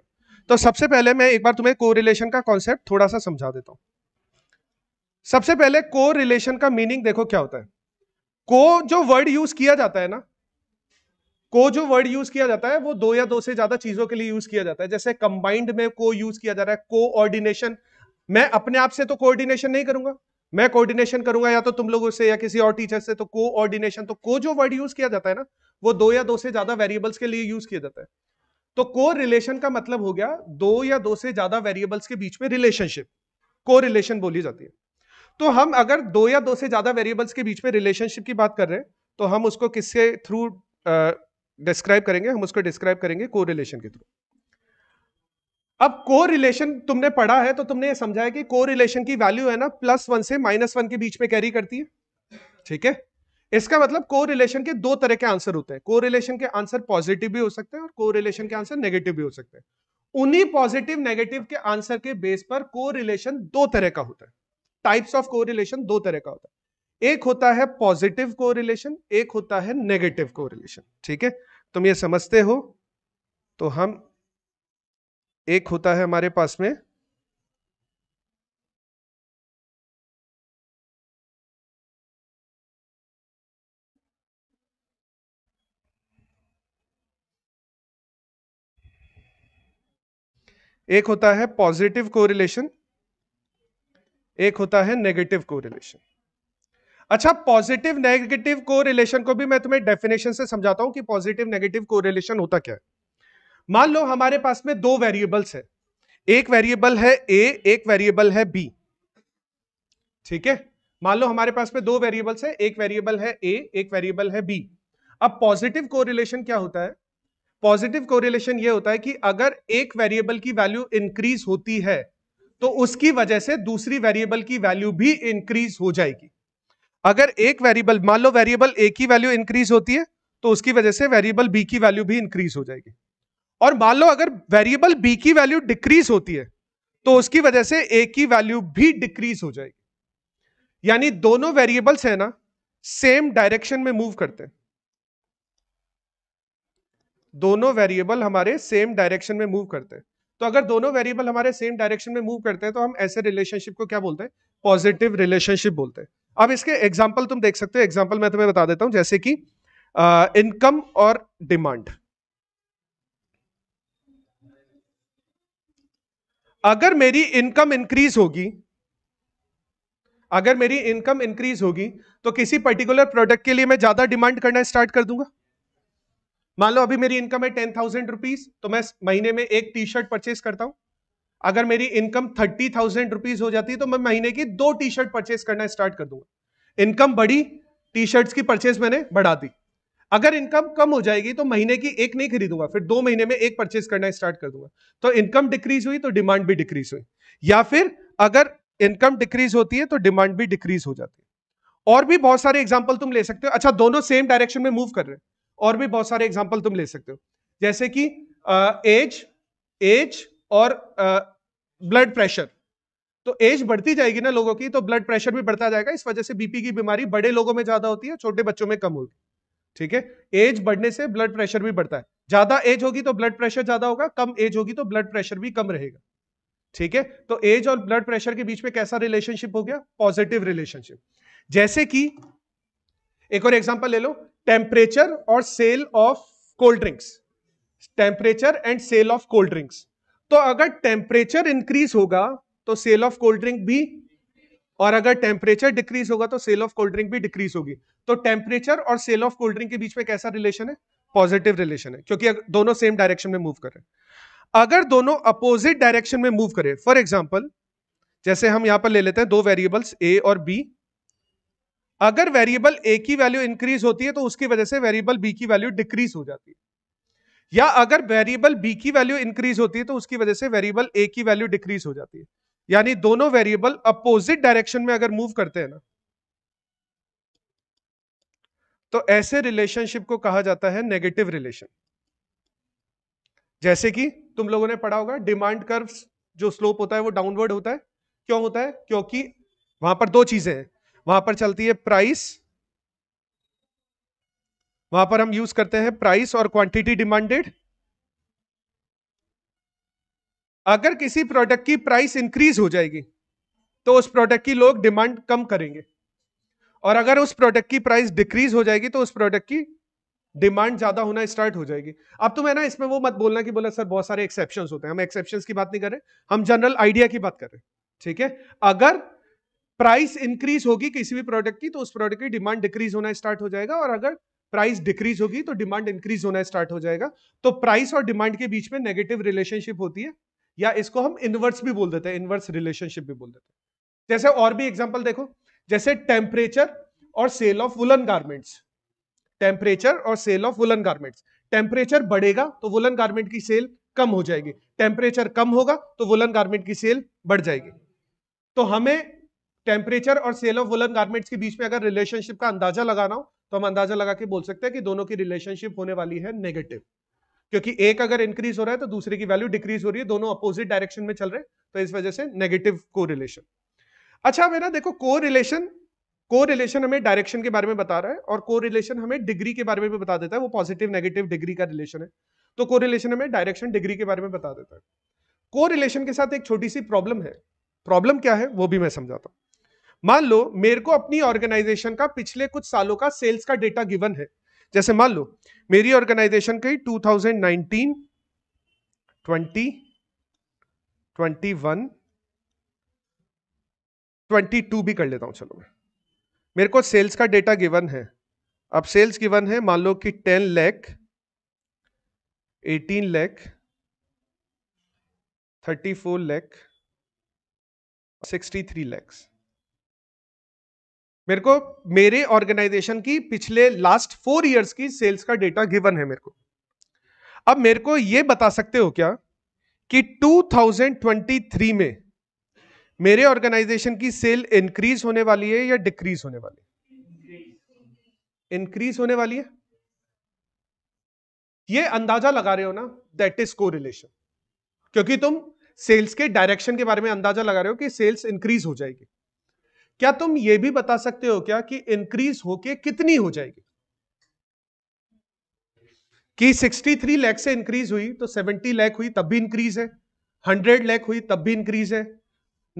तो सबसे पहले मैं एक बार तुम्हें कोरिलेशन का कॉन्सेप्ट थोड़ा सा समझा देता हूं सबसे पहले कोरिलेशन का मीनिंग देखो क्या होता है को जो वर्ड यूज किया जाता है ना को जो वर्ड यूज किया जाता है वो दो या दो से ज्यादा चीजों के लिए यूज किया जाता है जैसे कंबाइंड में को यूज किया जा रहा है कोऑर्डिनेशन मैं अपने आप से तो कोऑर्डिनेशन नहीं करूंगा मैं कोऑर्डिनेशन करूंगा या तो तुम लोगों से या किसी और टीचर से तो कोऑर्डिनेशन तो को जो वर्ड यूज किया जाता है ना वो दो या दो से ज्यादा वेरिएबल्स के लिए यूज किया जाता है तो को रिलेशन का मतलब हो गया दो या दो से ज्यादा वेरिएबल्स के बीच में रिलेशनशिप को रिलेशन बोली जाती है तो हम अगर दो या दो से ज्यादा वेरिएबल्स के बीच में रिलेशनशिप की बात कर रहे हैं तो हम उसको किसके थ्रू डिस्क्राइब करेंगे हम उसको डिस्क्राइब करेंगे को रिलेशन के थ्रू अब को रिलेशन तुमने पढ़ा है तो तुमने ये समझा है कि को रिलेशन की वैल्यू है ना प्लस वन से माइनस वन के बीच में कैरी करती है ठीक है इसका मतलब को रिलेशन के दो तरह के आंसर होते हैं को रिलेशन के आंसर पॉजिटिव भी हो सकते हैं और को रिलेशन के आंसर नेगेटिव भी हो सकते हैं उन्हीं पॉजिटिव नेगेटिव के आंसर के बेस पर को रिलेशन दो तरह का होता है टाइप्स ऑफ को रिलेशन दो तरह का होता है एक होता है पॉजिटिव को रिलेशन एक होता है नेगेटिव को रिलेशन ठीक है तुम ये समझते हो तो हम एक होता है हमारे पास में एक होता है पॉजिटिव कोरिलेशन एक होता है नेगेटिव कोरिलेशन अच्छा पॉजिटिव नेगेटिव कोरिलेशन को भी मैं तुम्हें डेफिनेशन से समझाता हूं कि पॉजिटिव नेगेटिव कोरिलेशन होता क्या है मान लो हमारे पास में दो वेरिएबल्स है एक वेरिएबल है ए एक वेरिएबल है बी ठीक है मान लो हमारे पास में दो वेरिएबल्स है एक वेरिएबल है ए एक वेरिएबल है बी अब पॉजिटिव कोरिलेशन क्या होता है पॉजिटिव कोरिलेशन ये होता है कि अगर एक वेरिएबल की वैल्यू इंक्रीज होती है तो उसकी वजह से दूसरी वेरिएबल की वैल्यू भी इंक्रीज हो जाएगी अगर एक वेरिएबल मान लो वेरिएबल ए की वैल्यू इंक्रीज होती है तो उसकी वजह से वेरिएबल बी की वैल्यू भी इंक्रीज हो जाएगी और मान लो अगर वेरिएबल बी की वैल्यू डिक्रीज होती है तो उसकी वजह से ए की वैल्यू भी डिक्रीज हो जाएगी यानी दोनों वेरिएबल्स है ना सेम डायरेक्शन में मूव करते हैं दोनों वेरिएबल हमारे सेम डायरेक्शन में मूव करते हैं तो अगर दोनों वेरिएबल हमारे सेम डायरेक्शन में मूव करते हैं तो हम ऐसे रिलेशनशिप को क्या बोलते हैं पॉजिटिव रिलेशनशिप बोलते हैं अब इसके एग्जाम्पल तुम देख सकते हो एग्जाम्पल मैं तुम्हें बता देता हूं जैसे कि इनकम और डिमांड अगर मेरी इनकम इंक्रीज होगी अगर मेरी इनकम इंक्रीज होगी तो किसी पर्टिकुलर प्रोडक्ट के लिए मैं ज्यादा डिमांड करना स्टार्ट कर दूंगा मान लो अभी मेरी इनकम है टेन थाउजेंड रुपीज तो मैं महीने में एक टी शर्ट परचेस करता हूं अगर मेरी इनकम थर्टी थाउजेंड रुपीज हो जाती है तो मैं महीने की दो टी शर्ट परचेस करना स्टार्ट कर दूंगा इनकम बढ़ी टी शर्ट्स की परचेस मैंने बढ़ा दी अगर इनकम कम हो जाएगी तो महीने की एक नहीं खरीदूंगा फिर दो महीने में एक परचेज करना स्टार्ट कर दूंगा तो इनकम डिक्रीज हुई तो डिमांड भी डिक्रीज हुई या फिर अगर इनकम डिक्रीज होती है तो डिमांड भी डिक्रीज हो जाती है और भी बहुत सारे एग्जाम्पल तुम ले सकते हो अच्छा दोनों सेम डायरेक्शन में मूव कर रहे हैं और भी बहुत सारे एग्जाम्पल तुम ले सकते हो जैसे कि एज एज और ब्लड प्रेशर तो एज बढ़ती जाएगी ना लोगों की तो ब्लड प्रेशर भी बढ़ता जाएगा इस वजह से बीपी की बीमारी बड़े लोगों में ज्यादा होती है छोटे बच्चों में कम होगी ठीक है एज बढ़ने से ब्लड प्रेशर भी बढ़ता है ज्यादा एज होगी तो ब्लड प्रेशर ज्यादा होगा कम एज होगी तो ब्लड प्रेशर भी कम रहेगा ठीक है तो एज और ब्लड प्रेशर के बीच में कैसा रिलेशनशिप हो गया पॉजिटिव रिलेशनशिप जैसे कि एक और एग्जांपल ले लो टेम्परेचर और sale of cold drinks temperature and sale of cold drinks तो अगर टेम्परेचर इंक्रीज होगा तो सेल ऑफ कोल्ड ड्रिंक भी और अगर टेम्परेचर डिक्रीज होगा तो सेल ऑफ कोल्ड ड्रिंक भी डिक्रीज होगी तो टेम्परेचर और सेल ऑफ कोल्ड ड्रिंक के बीच में कैसा रिलेशन है पॉजिटिव रिलेशन है क्योंकि दोनों सेम डायरेक्शन में मूव करें अगर दोनों अपोजिट डायरेक्शन में मूव करें फॉर एग्जाम्पल जैसे हम यहां पर ले लेते हैं दो वेरिएबल्स ए और बी अगर वेरिएबल ए की वैल्यू इंक्रीज होती है तो उसकी वजह से वेरिएबल बी की वैल्यू डिक्रीज हो जाती है या अगर वेरिएबल बी की वैल्यू इंक्रीज होती है तो उसकी वजह से वेरिएबल ए की वैल्यू डिक्रीज हो जाती है यानी दोनों वेरिएबल अपोजिट डायरेक्शन में अगर मूव करते हैं ना तो ऐसे रिलेशनशिप को कहा जाता है नेगेटिव रिलेशन जैसे कि तुम लोगों ने पढ़ा होगा डिमांड कर्व जो स्लोप होता है वो डाउनवर्ड होता है क्यों होता है क्योंकि वहां पर दो चीजें हैं वहां पर चलती है प्राइस वहां पर हम यूज करते हैं प्राइस और क्वांटिटी डिमांडेड अगर किसी प्रोडक्ट की प्राइस इंक्रीज हो जाएगी तो उस प्रोडक्ट की लोग डिमांड कम करेंगे और अगर उस प्रोडक्ट की प्राइस डिक्रीज हो जाएगी तो उस प्रोडक्ट की डिमांड ज्यादा होना स्टार्ट हो जाएगी अब तो मैं ना इसमें वो मत बोलना कि बोला सर बहुत सारे एक्सेप्शन होते हैं हम एक्सेप्शन की बात नहीं कर रहे हम जनरल आइडिया की बात कर रहे हैं ठीक है अगर प्राइस इंक्रीज होगी किसी भी प्रोडक्ट की तो उस प्रोडक्ट की डिमांड डिक्रीज होना स्टार्ट हो जाएगा और अगर प्राइस डिक्रीज होगी तो डिमांड इंक्रीज होना स्टार्ट हो जाएगा तो प्राइस और डिमांड के बीच में नेगेटिव रिलेशनशिप होती है या इसको हम इनवर्स भी बोल देते हैं इनवर्स रिलेशनशिप भी बोल देते हैं जैसे और भी एग्जाम्पल देखो जैसे टेम्परेचर और sale of woollen garments temperature और sale of woollen garments temperature बढ़ेगा तो वुलन गार्मेंट की सेल कम हो जाएगी टेम्परेचर कम होगा तो वुलन गार्मेंट की सेल बढ़ जाएगी तो हमें टेम्परेचर और सेल ऑफ वुलन गार्मेंट्स के बीच में अगर रिलेशनशिप का अंदाजा लगाना हो तो हम अंदाजा लगा के बोल सकते हैं कि दोनों की रिलेशनशिप होने वाली है नेगेटिव क्योंकि एक अगर इंक्रीज हो रहा है तो दूसरे की वैल्यू डिक्रीज हो रही है दोनों अपोजिट डायरेक्शन में चल रहे हैं तो इस वजह से नेगेटिव कोरिलेशन अच्छा मेरा देखो को कोरिलेशन हमें डायरेक्शन के बारे में बता रहा है और कोरिलेशन हमें डिग्री के बारे में भी बता देता है वो पॉजिटिव नेगेटिव डिग्री का रिलेशन है तो कोरिलेशन हमें डायरेक्शन डिग्री के बारे में बता देता है कोरिलेशन के साथ एक छोटी सी प्रॉब्लम है प्रॉब्लम क्या है वो भी मैं समझाता हूं मान लो मेरे को अपनी ऑर्गेनाइजेशन का पिछले कुछ सालों का सेल्स का डेटा गिवन है जैसे मान लो मेरी ऑर्गेनाइजेशन कही 2019 20 21 22 भी कर लेता हूं चलो मैं मेरे को सेल्स का डेटा गिवन है अब सेल्स गिवन है मान लो कि 10 लाख 18 लाख 34 लाख 63 लाख मेरे को मेरे ऑर्गेनाइजेशन की पिछले लास्ट फोर ईयर्स की सेल्स का डेटा गिवन है मेरे को अब मेरे को यह बता सकते हो क्या कि 2023 में मेरे ऑर्गेनाइजेशन की सेल इंक्रीज होने वाली है या डिक्रीज होने वाली है इंक्रीज होने वाली है ये अंदाजा लगा रहे हो ना दैट इज को क्योंकि तुम सेल्स के डायरेक्शन के बारे में अंदाजा लगा रहे हो कि सेल्स इंक्रीज हो जाएगी क्या तुम ये भी बता सकते हो क्या कि इंक्रीज होके कितनी हो जाएगी कि 63 लाख से इंक्रीज हुई तो 70 लाख हुई तब भी इंक्रीज है 100 लाख हुई तब भी इंक्रीज है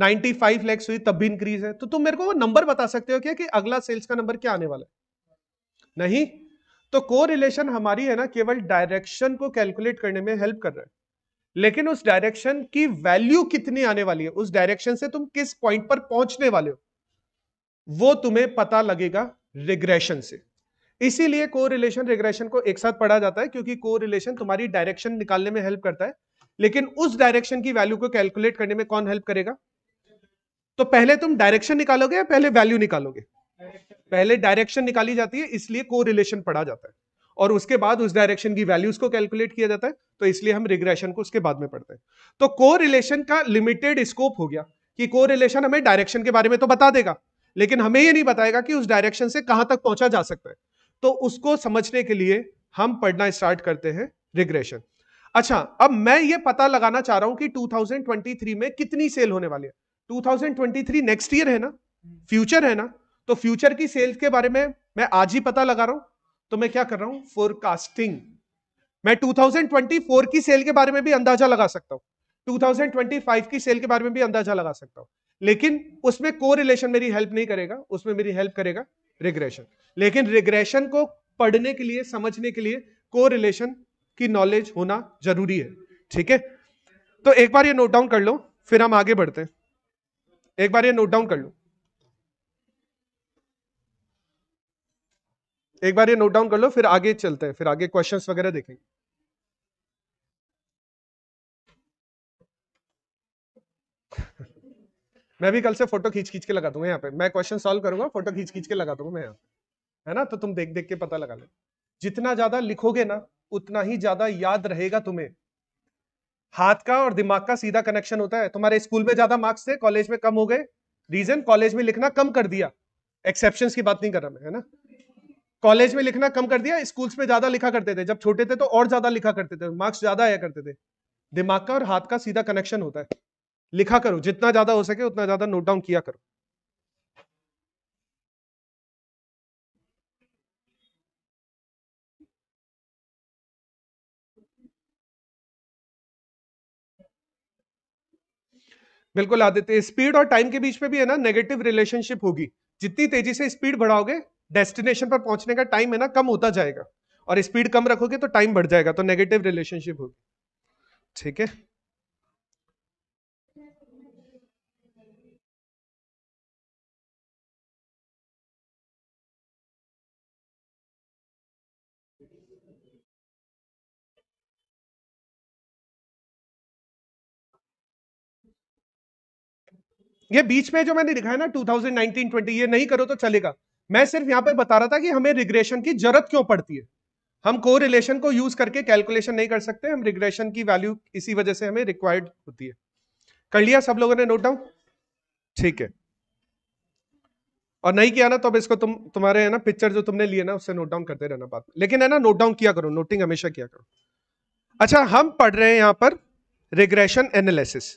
95 लाख हुई तब भी इंक्रीज है तो तुम मेरे को वो नंबर बता सकते हो क्या कि अगला सेल्स का नंबर क्या आने वाला है नहीं तो को रिलेशन हमारी है ना केवल डायरेक्शन को कैलकुलेट करने में हेल्प कर रहा है लेकिन उस डायरेक्शन की वैल्यू कितनी आने वाली है उस डायरेक्शन से तुम किस पॉइंट पर पहुंचने वाले हो वो तुम्हें पता लगेगा रिग्रेशन से इसीलिए को रिलेशन रिग्रेशन को एक साथ पढ़ा जाता है क्योंकि को रिलेशन तुम्हारी डायरेक्शन निकालने में हेल्प करता है लेकिन उस डायरेक्शन की वैल्यू को कैलकुलेट करने में कौन हेल्प करेगा तो पहले तुम डायरेक्शन निकालोगे या पहले वैल्यू निकालोगे पहले डायरेक्शन निकाली जाती है इसलिए रिलेशन पढ़ा जाता है और उसके बाद उस डायरेक्शन की वैल्यूज को कैलकुलेट किया जाता है तो इसलिए हम रिग्रेशन को उसके बाद में पढ़ते हैं तो रिलेशन का लिमिटेड स्कोप हो गया कि रिलेशन हमें डायरेक्शन के बारे में तो बता देगा लेकिन हमें यह नहीं बताएगा कि उस डायरेक्शन से कहां तक पहुंचा जा सकता है तो उसको समझने के लिए हम पढ़ना स्टार्ट करते हैं रिग्रेशन अच्छा अब मैं ये पता लगाना चाह रहा हूं कि 2023 में कितनी सेल होने वाली है 2023 नेक्स्ट ईयर है ना फ्यूचर है ना तो फ्यूचर की सेल्स के बारे में मैं आज ही पता लगा रहा हूं तो मैं क्या कर रहा हूं फोरकास्टिंग मैं 2024 की सेल के बारे में भी अंदाजा लगा सकता हूं 2025 की सेल के बारे में भी अंदाजा लगा सकता हूं लेकिन उसमें को रिलेशन मेरी हेल्प नहीं करेगा उसमें मेरी हेल्प करेगा रिग्रेशन लेकिन रिग्रेशन को पढ़ने के लिए समझने के लिए को रिलेशन की नॉलेज होना जरूरी है ठीक है तो एक बार ये नोट डाउन कर लो फिर हम आगे बढ़ते हैं एक बार ये नोट डाउन कर लो एक बार ये नोट डाउन कर लो फिर आगे चलते हैं फिर आगे क्वेश्चंस वगैरह देखेंगे मैं भी कल से फोटो खींच खींच के लगा दूंगा यहाँ पे मैं क्वेश्चन सॉल्व करूंगा फोटो खींच खींच के लगा दूंगा मैं यहाँ है ना तो तुम देख देख के पता लगा लो जितना ज्यादा लिखोगे ना उतना ही ज्यादा याद रहेगा तुम्हें हाथ का और दिमाग का सीधा कनेक्शन होता है तुम्हारे स्कूल में ज्यादा मार्क्स थे कॉलेज में कम हो गए रीजन कॉलेज में लिखना कम कर दिया एक्सेप्शन की बात नहीं कर रहा मैं है ना कॉलेज में लिखना कम कर दिया स्कूल्स में ज्यादा लिखा करते थे जब छोटे थे तो और ज्यादा लिखा करते थे मार्क्स ज्यादा आया करते थे दिमाग का और हाथ का सीधा कनेक्शन होता है लिखा करो जितना ज्यादा हो सके उतना ज्यादा नोट डाउन किया करो बिल्कुल आदित्य स्पीड और टाइम के बीच में भी है ना नेगेटिव रिलेशनशिप होगी जितनी तेजी से स्पीड बढ़ाओगे डेस्टिनेशन पर पहुंचने का टाइम है ना कम होता जाएगा और स्पीड कम रखोगे तो टाइम बढ़ जाएगा तो नेगेटिव रिलेशनशिप होगी ठीक है ये बीच में जो मैंने दिखाया ना 2019-20 ये नहीं करो तो चलेगा मैं सिर्फ यहां पर बता रहा था कि हमें रिग्रेशन की जरूरत क्यों पड़ती है हम को रिलेशन को यूज करके कैलकुलेशन नहीं कर सकते हम रिग्रेशन की वैल्यू इसी वजह से हमें रिक्वायर्ड होती है कर लिया सब लोगों ने नोट डाउन ठीक है और नहीं किया ना तो अब इसको तुम तुम्हारे है ना पिक्चर जो तुमने लिए ना उससे नोट डाउन करते रहना बात लेकिन है ना नोट डाउन किया करो नोटिंग हमेशा किया करो अच्छा हम पढ़ रहे हैं यहां पर रिग्रेशन एनालिसिस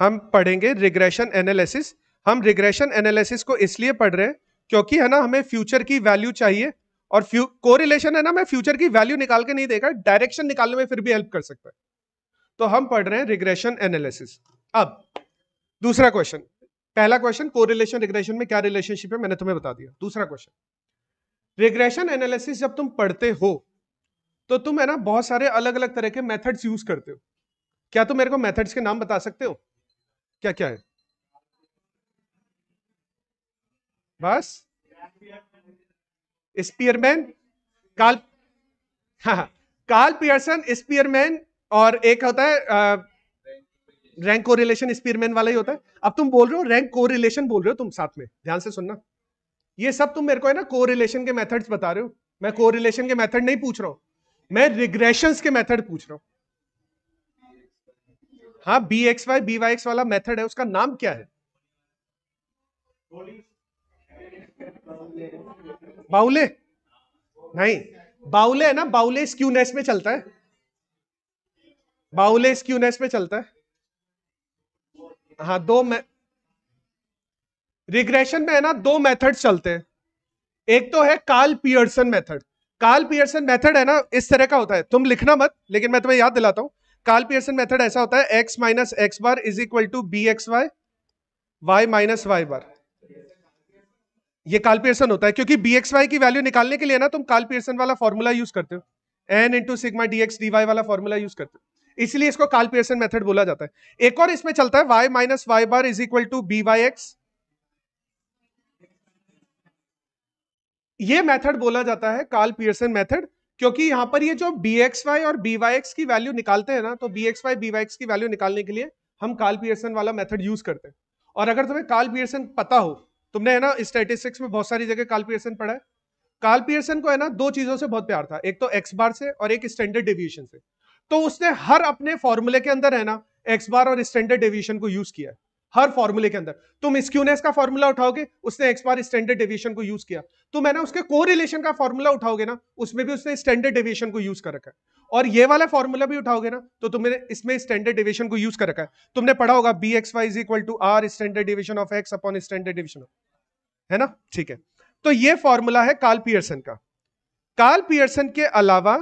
हम पढ़ेंगे रिग्रेशन एनालिसिस हम रिग्रेशन एनालिसिस को इसलिए पढ़ रहे हैं क्योंकि है ना हमें फ्यूचर की वैल्यू चाहिए और फ्यू कोरिलेशन है ना मैं फ्यूचर की वैल्यू निकाल के नहीं देखा डायरेक्शन निकालने में फिर भी हेल्प कर सकता है तो हम पढ़ रहे हैं रिग्रेशन एनालिसिस अब दूसरा क्वेश्चन पहला क्वेश्चन कोरिलेशन रिग्रेशन में क्या रिलेशनशिप है मैंने तुम्हें बता दिया दूसरा क्वेश्चन रिग्रेशन एनालिसिस जब तुम पढ़ते हो तो तुम है ना बहुत सारे अलग अलग तरह के मेथड्स यूज करते हो क्या तुम मेरे को मेथड्स के नाम बता सकते हो क्या क्या है बस स्पीयरमैन काल हाँ, हाँ काल पियर्सन स्पीयरमैन और एक होता है आ, रैंक को रिलेशन स्पीयरमैन वाला ही होता है अब तुम बोल रहे हो रैंक को रिलेशन बोल रहे हो तुम साथ में ध्यान से सुनना ये सब तुम मेरे को है ना को रिलेशन के मेथड्स बता रहे हो मैं को रिलेशन के मेथड नहीं पूछ रहा हूं मैं रिग्रेशन के मेथड पूछ रहा हूं हाँ B x Y B Y X वाला मेथड है उसका नाम क्या है बाउले नहीं बाउले है ना बाउले स्क्यूनेस में चलता है बाउले स्क्यूनेस में चलता है हाँ दो मै रिग्रेशन में है ना दो मेथड चलते हैं एक तो है Karl Pearson method Karl Pearson method है ना इस तरह का होता है तुम लिखना मत लेकिन मैं तुम्हें याद दिलाता हूं कार्ल पियर्सन मेथड ऐसा होता है x minus x bar is equal to B x Y Y minus Y bar ये कार्ल पियर्सन होता है क्योंकि बी एक्स वाई की वैल्यू निकालने के लिए ना तुम कार्ल पियर्सन वाला फॉर्मूला यूज करते हो N into sigma D X D Y वाला फॉर्मूला यूज करते हो इसलिए इसको कार्ल पियर्सन मेथड बोला जाता है एक और इसमें चलता है Y minus Y bar is equal to B Y X ये मेथड बोला जाता है कार्ल पियर्सन मेथड क्योंकि यहां पर ये जो बी एक्स वाई और बी वाई एक्स की वैल्यू निकालते हैं ना तो B x Y B Y X की वैल्यू निकालने के लिए हम काल पियर्सन वाला मेथड यूज करते हैं और अगर तुम्हें काल पियर्सन पता हो तुमने है ना स्टेटिस्टिक्स में बहुत सारी जगह काल पियर्सन पढ़ा है काल पियर्सन को है ना दो चीजों से बहुत प्यार था एक तो एक्स बार से और एक स्टैंडर्ड डेविएशन से तो उसने हर अपने फॉर्मूले के अंदर है ना एक्स बार और स्टैंडर्ड डेविएशन को यूज किया है हर फॉर्मूले के अंदर तुम स्क्यूनेस का फॉर्मूला उठाओगे उसने एक्स बार स्टैंडर्ड डेविएशन को यूज किया तो मैंने उसके कोरिलेशन का फॉर्मूला उठाओगे ना उसमें भी उसने स्टैंडर्ड डेविएशन को यूज कर रखा है और ये वाला फॉर्मूला भी उठाओगे ना तो तुमने इसमें स्टैंडर्ड डेविएशन को यूज कर रखा है तुमने पढ़ा होगा B x Y is equal to R standard deviation of X upon standard deviation है ना ठीक है तो ये फॉर्मूला है कार्ल पियर्सन का कार्ल पियर्सन के अलावा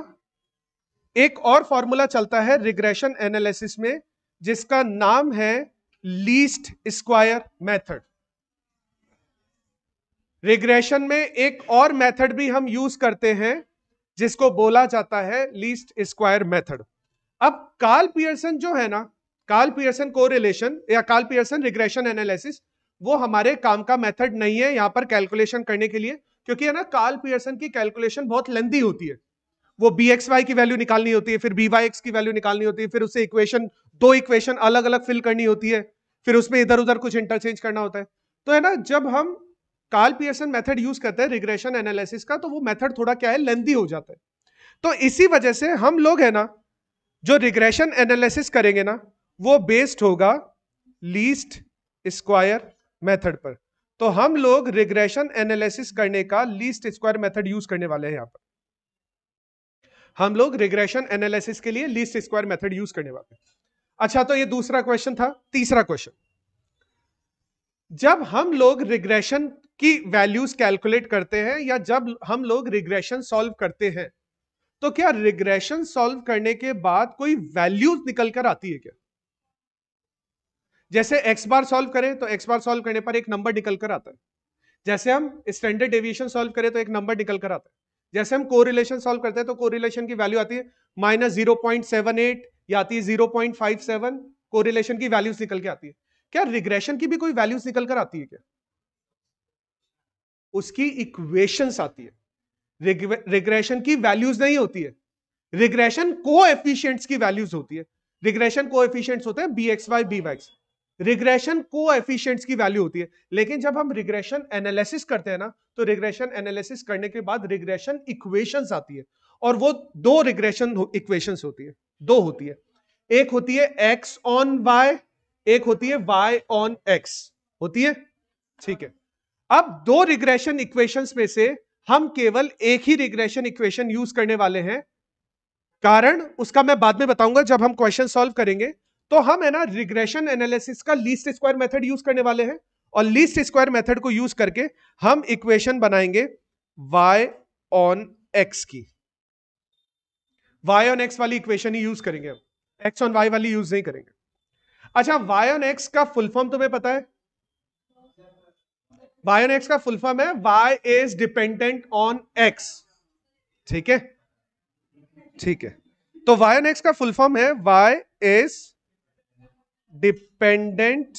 एक और फॉर्मूला चलता है रिग्रेशन एनालिसिस में जिसका नाम है लीस्ट स्क्वायर मेथड रिग्रेशन में एक और मेथड भी हम यूज करते हैं जिसको बोला जाता है लीस्ट स्क्वायर मेथड अब कार्ल पियर्सन जो है ना कार्ल पियर्सन कोरिलेशन या कार्ल पियर्सन रिग्रेशन एनालिसिस वो हमारे काम का मेथड नहीं है यहां पर कैलकुलेशन करने के लिए क्योंकि है ना कार्ल पियर्सन की कैलकुलेशन बहुत लेंदी होती है वो बी एक्स वाई की वैल्यू निकालनी होती है फिर बी वाई एक्स की वैल्यू निकालनी होती है फिर उससे इक्वेशन दो इक्वेशन अलग अलग फिल करनी होती है फिर उसमें इधर उधर कुछ इंटरचेंज करना होता है तो है ना जब हम कार्ल पियर्सन मेथड यूज करते हैं रिग्रेशन एनालिसिस का तो वो मेथड थोड़ा क्या है लेंदी हो जाता है तो इसी वजह से हम लोग है ना जो रिग्रेशन एनालिसिस करेंगे ना वो बेस्ड होगा लीस्ट स्क्वायर मेथड पर तो हम लोग रिग्रेशन एनालिसिस करने का लीस्ट स्क्वायर मेथड यूज करने वाले हैं यहाँ पर हम लोग रिग्रेशन एनालिसिस के लिए लीस्ट स्क्वायर मेथड यूज करने वाले अच्छा तो ये दूसरा क्वेश्चन था तीसरा क्वेश्चन जब हम लोग रिग्रेशन की वैल्यूज कैलकुलेट करते हैं या जब हम लोग रिग्रेशन सॉल्व करते हैं तो क्या रिग्रेशन सॉल्व करने के बाद कोई वैल्यूज निकल कर आती है क्या जैसे एक्स बार सॉल्व करें तो एक्स बार सॉल्व करने पर एक नंबर निकल कर आता है जैसे हम स्टैंडर्ड डेविएशन सॉल्व करें तो एक नंबर निकल कर आता है जैसे हम कोरिलेशन सॉल्व करते हैं तो कोरिलेशन की वैल्यू आती है minus zero point seven eight या आती है zero point five seven correlation की वैल्यूज निकल के आती है क्या रिग्रेशन की भी कोई वैल्यूज निकल कर आती है क्या उसकी इक्वेशंस आती है रिग्रेशन की वैल्यूज नहीं होती है रिग्रेशन को की वैल्यूज होती है रिग्रेशन को होते हैं B x Y B Y X regression को की वैल्यू होती है लेकिन जब हम रिग्रेशन एनालिसिस करते हैं ना तो रिग्रेशन एनालिसिस करने के बाद रिग्रेशन इक्वेशन आती है और वो दो रिग्रेशन इक्वेशन होती है दो होती है एक होती है एक्स ऑन वाई एक होती है वाई ऑन एक्स होती है ठीक है अब दो रिग्रेशन इक्वेशन में से हम केवल एक ही रिग्रेशन इक्वेशन यूज करने वाले हैं कारण उसका मैं बाद में बताऊंगा जब हम क्वेश्चन सॉल्व करेंगे तो हम है ना रिग्रेशन एनालिसिस का लीस्ट स्क्वायर मेथड यूज करने वाले हैं और लीस्ट स्क्वायर मेथड को यूज करके हम इक्वेशन बनाएंगे y ऑन x की y ऑन x वाली इक्वेशन ही यूज करेंगे हम x ऑन y वाली यूज नहीं करेंगे अच्छा y ऑन x का फुल फॉर्म तुम्हें पता है y ऑन x का फुल फॉर्म है y is dependent on x ठीक है ठीक है तो y ऑन x का फुल फॉर्म है y is dependent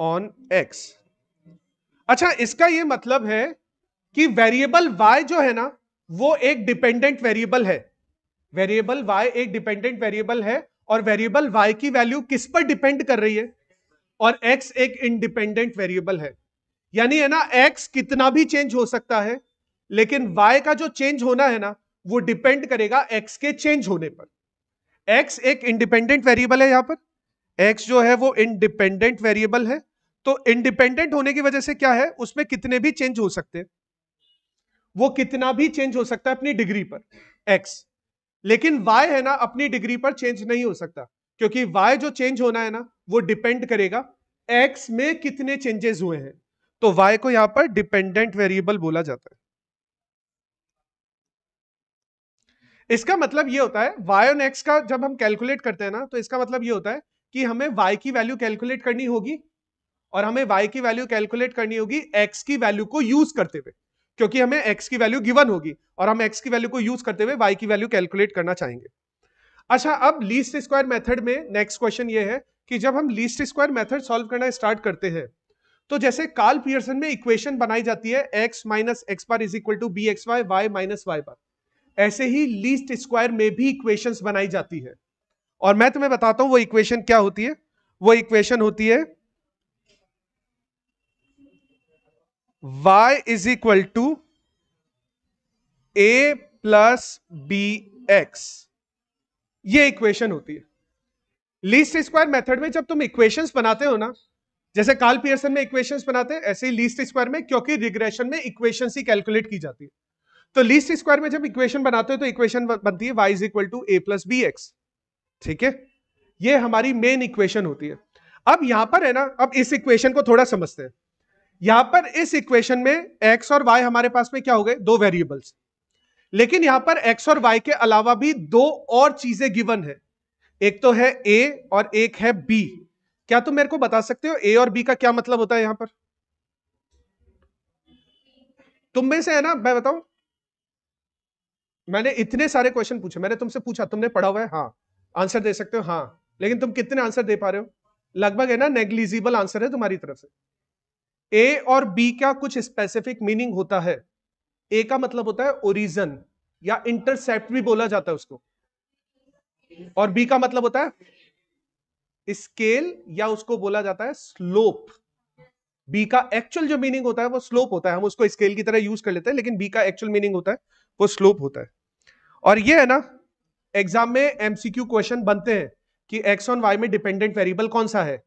on X अच्छा इसका यह मतलब है कि वेरिएबल वाई जो है ना वो एक डिपेंडेंट वेरिएबल है वेरिएबल वाई एक डिपेंडेंट वेरिएबल है और वेरिएबल वाई की वैल्यू किस पर डिपेंड कर रही है और एक्स एक इंडिपेंडेंट वेरिएबल है यानी है ना एक्स कितना भी चेंज हो सकता है लेकिन वाई का जो चेंज होना है ना वो डिपेंड करेगा एक्स के चेंज होने पर एक्स एक इंडिपेंडेंट वेरिएबल है यहां पर एक्स जो है वो इंडिपेंडेंट वेरिएबल है तो इंडिपेंडेंट होने की वजह से क्या है उसमें कितने भी चेंज हो सकते हैं वो कितना भी चेंज हो सकता है अपनी डिग्री पर एक्स लेकिन वाई है ना अपनी डिग्री पर चेंज नहीं हो सकता क्योंकि वाई जो चेंज होना है ना वो डिपेंड करेगा एक्स में कितने चेंजेस हुए हैं तो वाई को यहां पर डिपेंडेंट वेरिएबल बोला जाता है इसका मतलब ये होता है वाई और एक्स का जब हम कैलकुलेट करते हैं ना तो इसका मतलब ये होता है कि हमें y की वैल्यू कैलकुलेट करनी होगी और हमें y की वैल्यू कैलकुलेट करनी होगी x की वैल्यू को यूज करते हुए क्योंकि हमें x की वैल्यू गिवन होगी और हम x की वैल्यू को यूज करते हुए y की वैल्यू कैलकुलेट करना चाहेंगे अच्छा अब लीस्ट स्क्वायर मेथड में नेक्स्ट क्वेश्चन ये है कि जब हम लीस्ट स्क्वायर मेथड सॉल्व करना स्टार्ट करते हैं तो जैसे कार्ल पियर्सन में इक्वेशन बनाई जाती है x minus x bar is equal to B x Y Y minus Y bar ऐसे ही लीस्ट स्क्वायर में भी इक्वेशंस बनाई जाती है और मैं तुम्हें बताता हूं वो इक्वेशन क्या होती है वो इक्वेशन होती है y is equal to a plus b x ये इक्वेशन होती है लीस्ट स्क्वायर मेथड में जब तुम इक्वेशंस बनाते हो ना जैसे कार्ल पियर्सन में इक्वेशंस बनाते हैं ऐसे ही लीस्ट स्क्वायर में क्योंकि रिग्रेशन में इक्वेशन ही कैलकुलेट की जाती है तो लीस्ट स्क्वायर में जब इक्वेशन बनाते हो तो इक्वेशन बनती है y is equal to a plus b x ठीक है ये हमारी मेन इक्वेशन होती है अब यहां पर है ना अब इस इक्वेशन को थोड़ा समझते हैं यहां पर इस इक्वेशन में एक्स और वाई हमारे पास में क्या हो गए दो वेरिएबल्स लेकिन यहां पर एक्स और वाई के अलावा भी दो और चीजें गिवन है एक तो है ए और एक है बी क्या तुम मेरे को बता सकते हो ए और बी का क्या मतलब होता है यहां पर तुम में से है ना मैं बताऊं मैंने इतने सारे क्वेश्चन पूछे मैंने तुमसे पूछा तुमने पढ़ा हुआ है हाँ आंसर दे सकते हो हाँ लेकिन तुम कितने आंसर दे पा रहे हो लगभग है ना नेग्लिजिबल आंसर है तुम्हारी तरफ से ए और बी का कुछ स्पेसिफिक मीनिंग होता है ए का मतलब होता है ओरिजन या इंटरसेप्ट भी बोला जाता है उसको और बी का मतलब होता है स्केल या उसको बोला जाता है स्लोप बी का एक्चुअल जो मीनिंग होता है वो स्लोप होता है हम उसको स्केल की तरह यूज कर लेते हैं लेकिन बी का एक्चुअल मीनिंग होता है वो स्लोप होता है और ये है ना एग्जाम में एमसीक्यू क्वेश्चन बनते हैं कि एक्स ऑन वाई में डिपेंडेंट वेरिएबल कौन सा है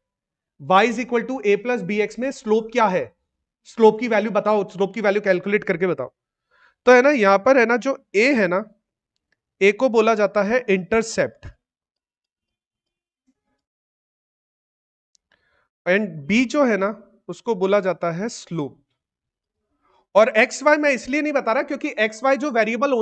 y is equal to a plus b x में स्लोप क्या है स्लोप की वैल्यू बताओ स्लोप की वैल्यू कैलकुलेट करके बताओ तो है ना यहां पर है ना जो ए है ना ए को बोला जाता है इंटरसेप्ट एंड बी जो है ना उसको बोला जाता है स्लोप और एक्स वाई मैं इसलिए नहीं बता रहा क्योंकि एक्स वाई जो वेरिएबल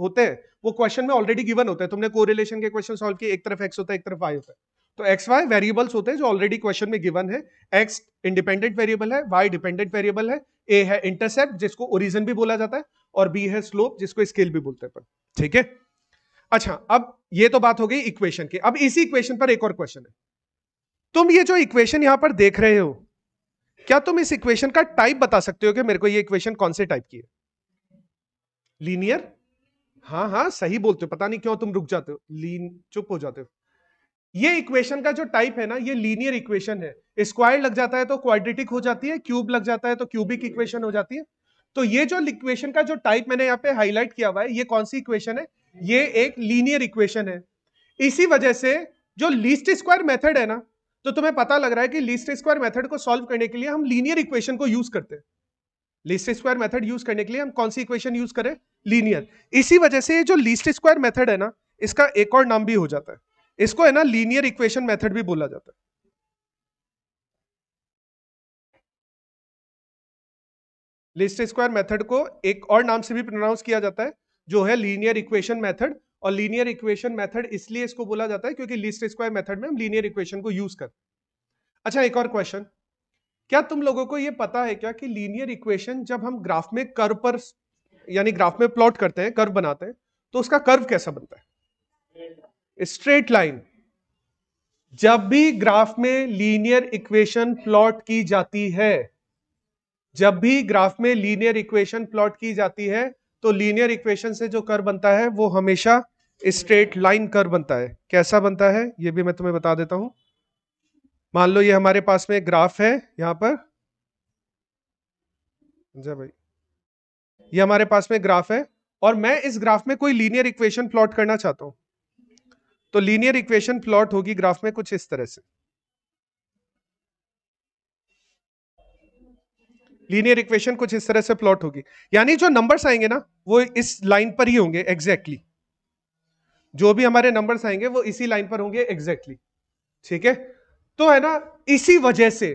होते हैं वो क्वेश्चन में ऑलरेडी गिवन होते हैं तुमने कोरिलेशन के क्वेश्चन सॉल्व किए एक तरफ एक्स होता है एक तरफ वाई होता है तो एक्स वाई वेरिएबल्स होते हैं जो ऑलरेडी क्वेश्चन में गिवन है एक्स इंडिपेंडेंट वेरिएबल है वाई डिपेंडेंट वेरिएबल है ए है इंटरसेप्ट जिसको ओरिजन भी बोला जाता है और बी है स्लोप जिसको स्केल भी बोलते हैं ठीक है अच्छा अब ये तो बात हो गई इक्वेशन की अब इसी इक्वेशन पर एक और क्वेश्चन है तुम ये जो इक्वेशन यहां पर देख रहे हो क्या तुम इस इक्वेशन का टाइप बता सकते हो कि मेरे को ये इक्वेशन कौन से टाइप की है लीनियर हाँ हाँ सही बोलते हो पता नहीं क्यों तुम रुक जाते हो लीन चुप हो जाते हो ये इक्वेशन का जो टाइप है ना ये लीनियर इक्वेशन है स्क्वायर लग जाता है तो क्वाड्रेटिक हो जाती है क्यूब लग जाता है तो क्यूबिक इक्वेशन हो जाती है तो ये जो इक्वेशन का जो टाइप मैंने यहाँ पे हाईलाइट किया हुआ है ये कौन सी इक्वेशन है ये एक लीनियर इक्वेशन है इसी वजह से जो लीस्ट स्क्वायर मेथड है ना तो तुम्हें पता लग रहा है कि लीस्ट स्क्वायर मेथड को सॉल्व करने के लिए हम लीनियर इक्वेशन को यूज करते हैं लीस्ट स्क्वायर मेथड यूज करने के लिए हम कौन सी इक्वेशन यूज करें लीनियर इसी वजह से जो लीस्ट स्क्वायर मेथड है ना इसका एक और नाम भी हो जाता है इसको है ना लीनियर इक्वेशन मेथड भी बोला जाता है लिस्ट स्क्वायर मेथड को एक और नाम से भी प्रोनाउंस किया जाता है जो है लीनियर इक्वेशन मेथड और लीनियर इक्वेशन मेथड इसलिए इसको बोला जाता है क्योंकि लिस्ट स्क्वायर मेथड में हम लीनियर इक्वेशन को यूज करते अच्छा एक और क्वेश्चन क्या तुम लोगों को यह पता है क्या कि लीनियर इक्वेशन जब हम ग्राफ में कर्व पर यानी ग्राफ में प्लॉट करते हैं कर्व बनाते हैं तो उसका कर्व कैसा बनता है स्ट्रेट लाइन जब भी ग्राफ में लीनियर इक्वेशन प्लॉट की जाती है जब भी ग्राफ में लीनियर इक्वेशन प्लॉट की जाती है तो लीनियर इक्वेशन से जो कर्व बनता है वो हमेशा स्ट्रेट लाइन कर बनता है कैसा बनता है ये भी मैं तुम्हें बता देता हूं मान लो ये हमारे पास में ग्राफ है यहां पर जा भाई ये हमारे पास में ग्राफ है और मैं इस ग्राफ में कोई लीनियर इक्वेशन प्लॉट करना चाहता हूं तो लीनियर इक्वेशन प्लॉट होगी ग्राफ में कुछ इस तरह से लीनियर इक्वेशन कुछ इस तरह से प्लॉट होगी यानी जो नंबर्स आएंगे ना वो इस लाइन पर ही होंगे एग्जैक्टली exactly. जो भी हमारे नंबर्स आएंगे वो इसी लाइन पर होंगे एग्जैक्टली ठीक है तो है ना इसी वजह से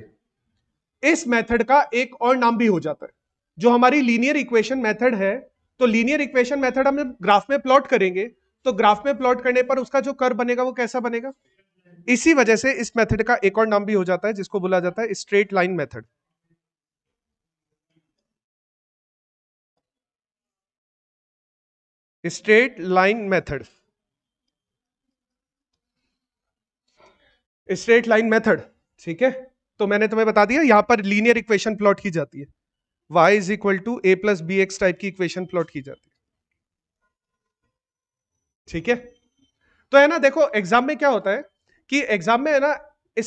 इस मेथड का एक और नाम भी हो जाता है जो हमारी लीनियर इक्वेशन मेथड है तो लीनियर इक्वेशन मेथड हम ग्राफ में प्लॉट करेंगे तो ग्राफ में प्लॉट करने पर उसका जो कर बनेगा वो कैसा बनेगा इसी वजह से इस मेथड का एक और नाम भी हो जाता है जिसको बोला जाता है straight line method straight line methods straight line method ठीक है तो मैंने तुम्हें बता दिया यहां पर लीनियर इक्वेशन प्लॉट की जाती है y is equal to a plus b x type की इक्वेशन प्लॉट की जाती है ठीक है तो है ना देखो एग्जाम में क्या होता है कि एग्जाम में है ना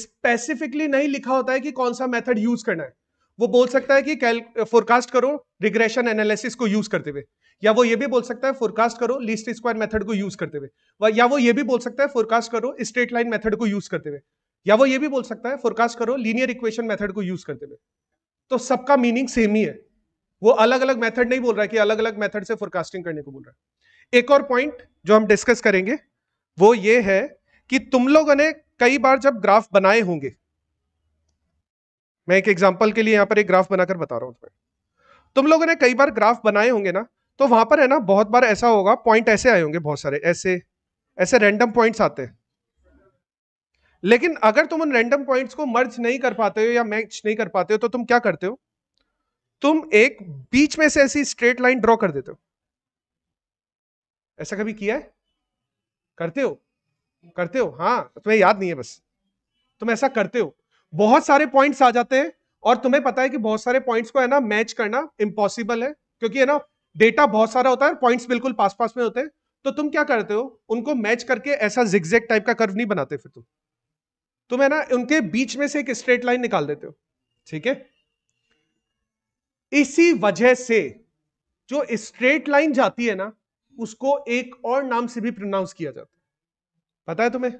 स्पेसिफिकली नहीं लिखा होता है कि कौन सा मेथड यूज करना है वो बोल सकता है कि फोरकास्ट करो रिग्रेशन एनालिसिस को यूज करते हुए या वो ये भी बोल सकता है फोरकास्ट करो लीस्ट स्क्वायर मेथड को यूज करते हुए या वो ये भी बोल सकता है फोरकास्ट करो स्ट्रेट लाइन मेथड को यूज करते हुए या वो ये भी बोल सकता है फोरकास्ट करो लीनियर इक्वेशन मेथड को यूज करते हुए तो सबका मीनिंग सेम ही है वो अलग अलग मेथड नहीं बोल रहा है कि अलग अलग मेथड से फोरकास्टिंग करने को बोल रहा है एक और पॉइंट जो हम डिस्कस करेंगे वो ये है कि तुम लोगों ने कई बार जब ग्राफ बनाए होंगे मैं एक एग्जांपल के लिए यहां पर एक ग्राफ बनाकर बता रहा हूं तुम्हें तुम लोगों ने कई बार ग्राफ बनाए होंगे ना तो वहां पर है ना बहुत बार ऐसा होगा पॉइंट ऐसे आए होंगे बहुत सारे ऐसे ऐसे रैंडम पॉइंट्स आते हैं लेकिन अगर तुम उन रैंडम पॉइंट्स को मर्ज नहीं कर पाते हो या मैच नहीं कर पाते हो तो तुम क्या करते हो तुम एक बीच में से ऐसी स्ट्रेट लाइन ड्रॉ कर देते हो ऐसा कभी किया है करते हो करते हो हाँ तुम्हें याद नहीं है बस तुम ऐसा करते हो बहुत सारे पॉइंट्स आ जाते हैं और तुम्हें पता है कि बहुत सारे पॉइंट्स को है ना मैच करना इम्पॉसिबल है क्योंकि है ना डेटा बहुत सारा होता है पॉइंट्स बिल्कुल पास पास में होते हैं तो तुम क्या करते हो उनको मैच करके ऐसा जिग्जैग टाइप का कर्व नहीं बनाते फिर तुम तुम है ना उनके बीच में से एक स्ट्रेट लाइन निकाल देते हो ठीक है इसी वजह से जो स्ट्रेट लाइन जाती है ना उसको एक और नाम से भी प्रोनाउंस किया जाता है पता है तुम्हें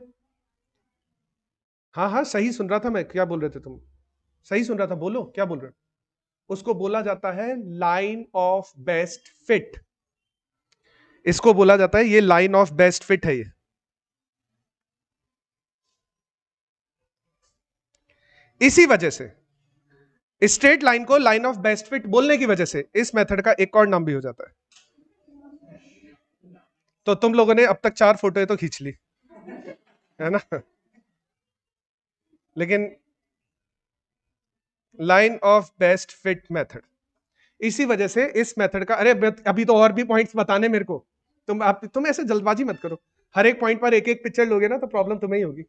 हाँ हाँ सही सुन रहा था मैं क्या बोल रहे थे तुम सही सुन रहा था बोलो क्या बोल रहे हो उसको बोला जाता है लाइन ऑफ बेस्ट फिट इसको बोला जाता है ये लाइन ऑफ बेस्ट फिट है ये इसी वजह से स्ट्रेट लाइन को लाइन ऑफ बेस्ट फिट बोलने की वजह से इस मेथड का एक और नाम भी हो जाता है तो तुम लोगों ने अब तक चार फोटो तो खींच ली है ना लेकिन line of best fit method इसी वजह से इस मेथड का अरे अभी तो और भी पॉइंट्स बताने मेरे को तुम आप तुम ऐसे जल्दबाजी मत करो हर एक पॉइंट पर एक एक पिक्चर लोगे ना तो प्रॉब्लम तुम्हें ही होगी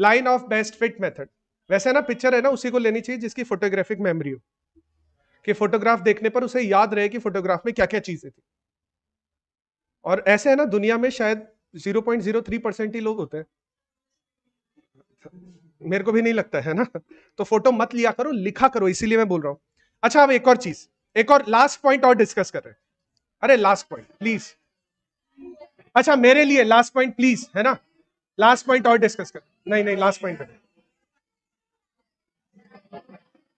line of best fit method वैसे ना पिक्चर है ना उसी को लेनी चाहिए जिसकी फोटोग्राफिक मेमोरी हो कि फोटोग्राफ देखने पर उसे याद रहे कि फोटोग्राफ में क्या क्या चीजें थी और ऐसे है ना दुनिया में शायद zero zero point three percent ही लोग होते हैं मेरे को भी नहीं लगता है ना तो फोटो मत लिया करो लिखा करो इसीलिए मैं बोल रहा हूँ अच्छा अब एक और चीज एक और लास्ट पॉइंट और डिस्कस कर रहे अरे लास्ट पॉइंट प्लीज अच्छा मेरे लिए लास्ट पॉइंट प्लीज है ना लास्ट पॉइंट और डिस्कस कर नहीं नहीं लास्ट पॉइंट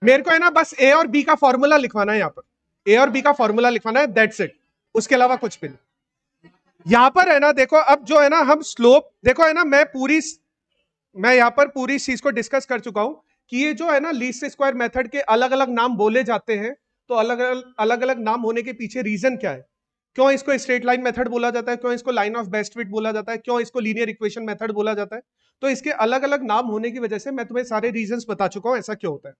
मेरे को है ना बस ए और बी का फॉर्मूला लिखवाना है यहाँ पर ए और बी का फॉर्मूला लिखवाना है दैट्स इट उसके अलावा कुछ भी नहीं यहाँ पर है ना देखो अब जो है ना हम स्लोप देखो है ना मैं पूरी मैं यहाँ पर पूरी चीज को डिस्कस कर चुका हूँ कि ये जो है ना लीस स्क्वायर मेथड के अलग अलग नाम बोले जाते हैं तो अलग अलग अलग अलग नाम होने के पीछे रीजन क्या है क्यों इसको स्ट्रेट लाइन मेथड बोला जाता है क्यों इसको लाइन ऑफ बेस्ट फिट बोला जाता है क्यों इसको लीनियर इक्वेशन मेथड बोला जाता है तो इसके अलग अलग नाम होने की वजह से मैं तुम्हें सारे रीजन बता चुका हूँ ऐसा क्यों होता है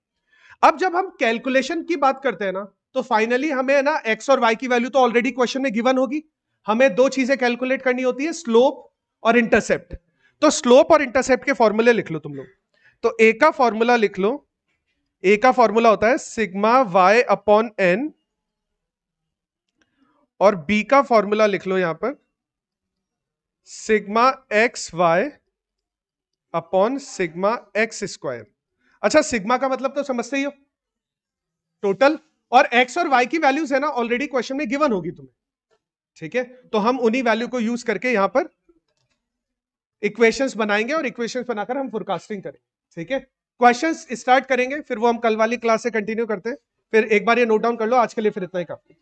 अब जब हम कैलकुलेशन की बात करते हैं ना तो फाइनली हमें ना एक्स और वाई की वैल्यू तो ऑलरेडी क्वेश्चन में गिवन होगी हमें दो चीजें कैलकुलेट करनी होती है स्लोप और इंटरसेप्ट तो स्लोप और इंटरसेप्ट के फॉर्मूले लिख लो तुम लोग तो ए का फॉर्मूला लिख लो ए का फॉर्मूला होता है सिग्मा वाई अपॉन एन और बी का फॉर्मूला लिख लो यहां पर sigma x y upon sigma x square अच्छा सिग्मा का मतलब तो समझते ही हो टोटल और एक्स और वाई की वैल्यूज है ना ऑलरेडी क्वेश्चन में गिवन होगी तुम्हें ठीक है तो हम उन्हीं वैल्यू को यूज करके यहां पर इक्वेशंस बनाएंगे और इक्वेशंस बनाकर हम फोरकास्टिंग करेंगे ठीक है क्वेश्चंस स्टार्ट करेंगे फिर वो हम कल वाली क्लास से कंटिन्यू करते हैं फिर एक बार ये नोट डाउन कर लो आज के लिए फिर इतना ही काफी